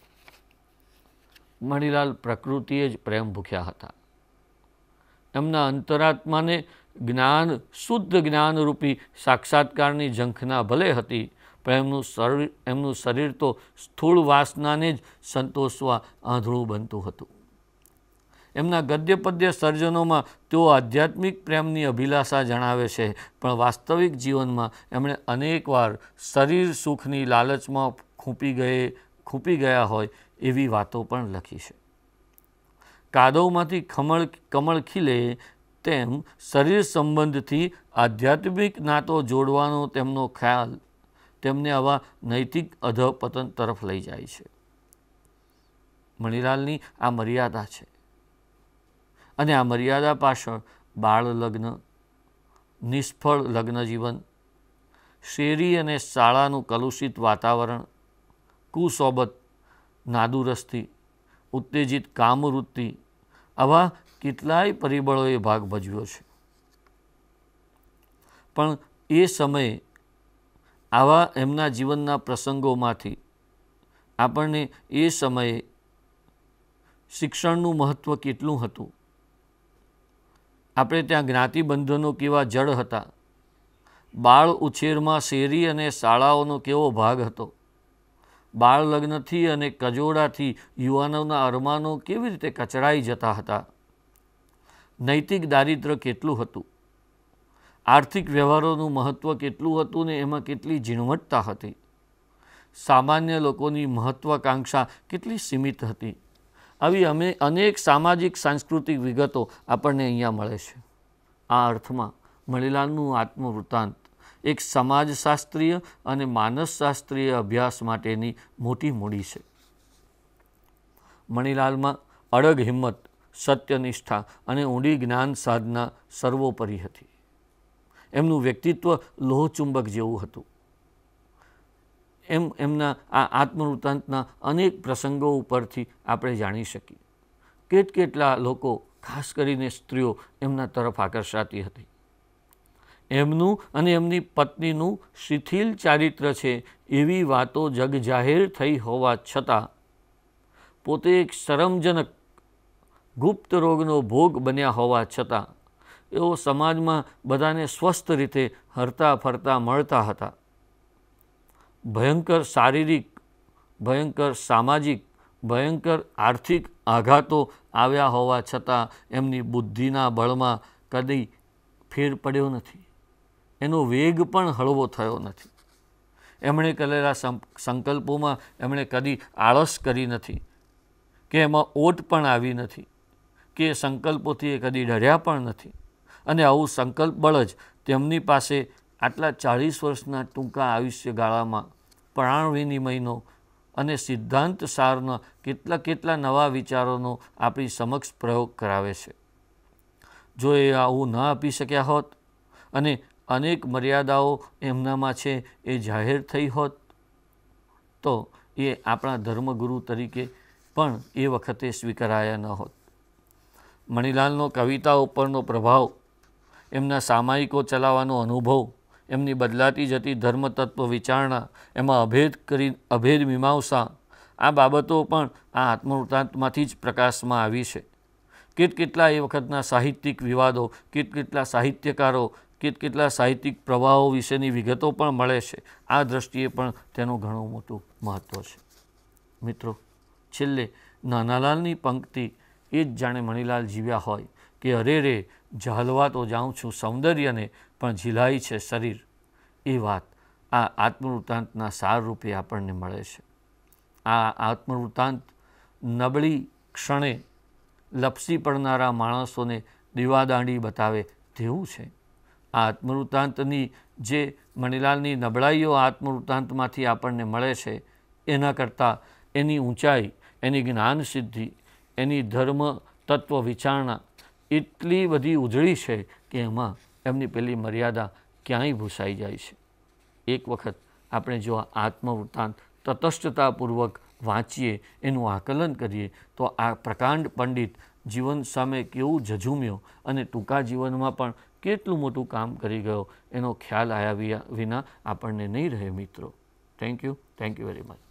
મણિલાલ પ્રકૃતિએ જ પ્રેમ ભૂખ્યા હતા એમના અંતરાત્માને જ્ઞાન શુદ્ધ જ્ઞાનરૂપી સાક્ષાત્કારની ઝંખના ભલે હતી પણ એમનું શરીર એમનું શરીર તો સ્થૂળ વાસનાને જ સંતોષવા આંધળું બનતું હતું એમના ગદ્ય પદ્ય સર્જનોમાં તેઓ આધ્યાત્મિક પ્રેમની અભિલાષા જણાવે છે પણ વાસ્તવિક જીવનમાં એમણે અનેકવાર શરીર સુખની લાલચમાં ખૂંપી ગયે ખૂંપી ગયા હોય એવી વાતો પણ લખી છે કાદવમાંથી ખમળ કમળ ખીલે તેમ શરીર સંબંધથી આધ્યાત્મિક નાતો જોડવાનો તેમનો ખ્યાલ તેમને આવા નૈતિક અધપતન તરફ લઈ જાય છે મણિલાલની આ મર્યાદા છે અને આ મર્યાદા પાછળ બાળ લગ્ન નિષ્ફળ લગ્ન જીવન શેરી અને શાળાનું કલુષિત વાતાવરણ કુસોબત નાદુરસ્તી ઉત્તેજિત કામવૃત્તિ આવા કેટલાય પરિબળોએ ભાગ ભજવ્યો છે પણ એ સમયે આવા એમના જીવનના પ્રસંગોમાંથી આપણને એ સમયે શિક્ષણનું મહત્ત્વ કેટલું હતું આપણે ત્યાં જ્ઞાતિબંધનો કેવા જળ હતા બાળ ઉછેરમાં શેરી અને શાળાઓનો કેવો ભાગ હતો બાળ લગ્નથી અને કજોડાથી યુવાનોના અરમાનો કેવી રીતે કચડાઈ જતા હતા નૈતિક દારિદ્ર કેટલું હતું આર્થિક વ્યવહારોનું મહત્ત્વ કેટલું હતું ને એમાં કેટલી ઝીણવટતા હતી સામાન્ય લોકોની મહત્ત્વાકાંક્ષા કેટલી સીમિત હતી આવી અમે અનેક સામાજિક સાંસ્કૃતિક વિગતો આપણને અહીંયા મળે છે આ અર્થમાં મણિલાલનું આત્મવૃત્તાંત એક સમાજશાસ્ત્રીય અને માનસશાસ્ત્રીય અભ્યાસ માટેની મોટી મૂડી છે મણિલાલમાં અડગ હિંમત સત્યનિષ્ઠા અને ઊંડી જ્ઞાન સાધના સર્વોપરી હતી એમનું વ્યક્તિત્વ લોહચુંબક જેવું હતું એમ એમના આ આત્મવૃત્તાંતના અનેક પ્રસંગો ઉપરથી આપણે જાણી શકીએ કેટ કેટલા લોકો ખાસ કરીને સ્ત્રીઓ એમના તરફ આકર્ષાતી હતી એમનું અને એમની પત્નીનું શિથિલ ચારિત્ર છે એવી વાતો જગ જાહેર થઈ હોવા છતાં પોતે એક શરમજનક ગુપ્ત રોગનો ભોગ બન્યા હોવા છતાં એઓ સમાજમાં બધાને સ્વસ્થ રીતે હરતા ફરતા મળતા હતા ભયંકર શારીરિક ભયંકર સામાજિક ભયંકર આર્થિક આઘાતો આવ્યા હોવા છતાં એમની બુદ્ધિના બળમાં કદી ફેર પડ્યો નથી એનો વેગ પણ હળવો થયો નથી એમણે કરેલા સંકલ્પોમાં એમણે કદી આળસ કરી નથી કે એમાં ઓટ પણ આવી નથી કે સંકલ્પોથી એ કદી ડર્યા પણ નથી અને આવું સંકલ્પ બળ જ તેમની પાસે આટલા ચાળીસ વર્ષના ટૂંકા આયુષ્યગાળામાં પ્રાણ વિનિમયનો અને સિદ્ધાંત સારના કેટલા કેટલા નવા વિચારોનો આપણી સમક્ષ પ્રયોગ કરાવે છે જો એ આવું ન આપી શક્યા હોત અને અનેક મર્યાદાઓ એમનામાં છે એ જાહેર થઈ હોત તો એ આપણા ધર્મગુરુ તરીકે પણ એ વખતે સ્વીકારાયા ન હોત મણિલાલનો કવિતા ઉપરનો પ્રભાવ એમના સામાયિકો ચલાવવાનો અનુભવ એમની બદલાતી જતી ધર્મતત્વ વિચારણા એમાં અભેદ કરી અભેદ મીમાંસા આ બાબતો પણ આ આત્મવૃત્તાંતમાંથી જ પ્રકાશમાં આવી છે કેટકેટલા એ વખતના સાહિત્યિક વિવાદો કેટકેટલા સાહિત્યકારો કેટકેટલા સાહિત્યિક પ્રવાહો વિશેની વિગતો પણ મળે છે આ દ્રષ્ટિએ પણ તેનું ઘણું મોટું મહત્ત્વ છે મિત્રો છેલ્લે નાનાલાલની પંક્તિ એ જ જાણે મણિલાલ જીવ્યા હોય કે અરે રે ઝાલવા તો જાઉં છું સૌંદર્યને પણ ઝીલાય છે શરીર એ વાત આ આત્મવૃત્તાંતના સારરૂપે આપણને મળે છે આ આત્મવૃત્તાંત નબળી ક્ષણે લપસી પડનારા માણસોને દીવાદાંડી બતાવે તેવું છે આ આત્મવૃત્તાંતની જે મણિલાલની નબળાઈઓ આત્મવૃત્તાંતમાંથી આપણને મળે છે એના કરતાં એની ઊંચાઈ એની જ્ઞાન સિદ્ધિ એની ધર્મ તત્વ વિચારણા એટલી બધી ઉજળી છે કે એમાં એમની પેલી મર્યાદા ક્યાંય ભૂસાઈ જાય છે એક વખત આપણે જો આ આત્મવૃત્તાંત તટસ્થતાપૂર્વક વાંચીએ એનું આકલન કરીએ તો આ પ્રકાંડ પંડિત જીવન સામે કેવું ઝઝુમ્યો અને ટૂંકા જીવનમાં પણ કેટલું મોટું કામ કરી ગયો એનો ખ્યાલ આવ્યા વિના આપણને નહીં રહે મિત્રો thank you thank you very much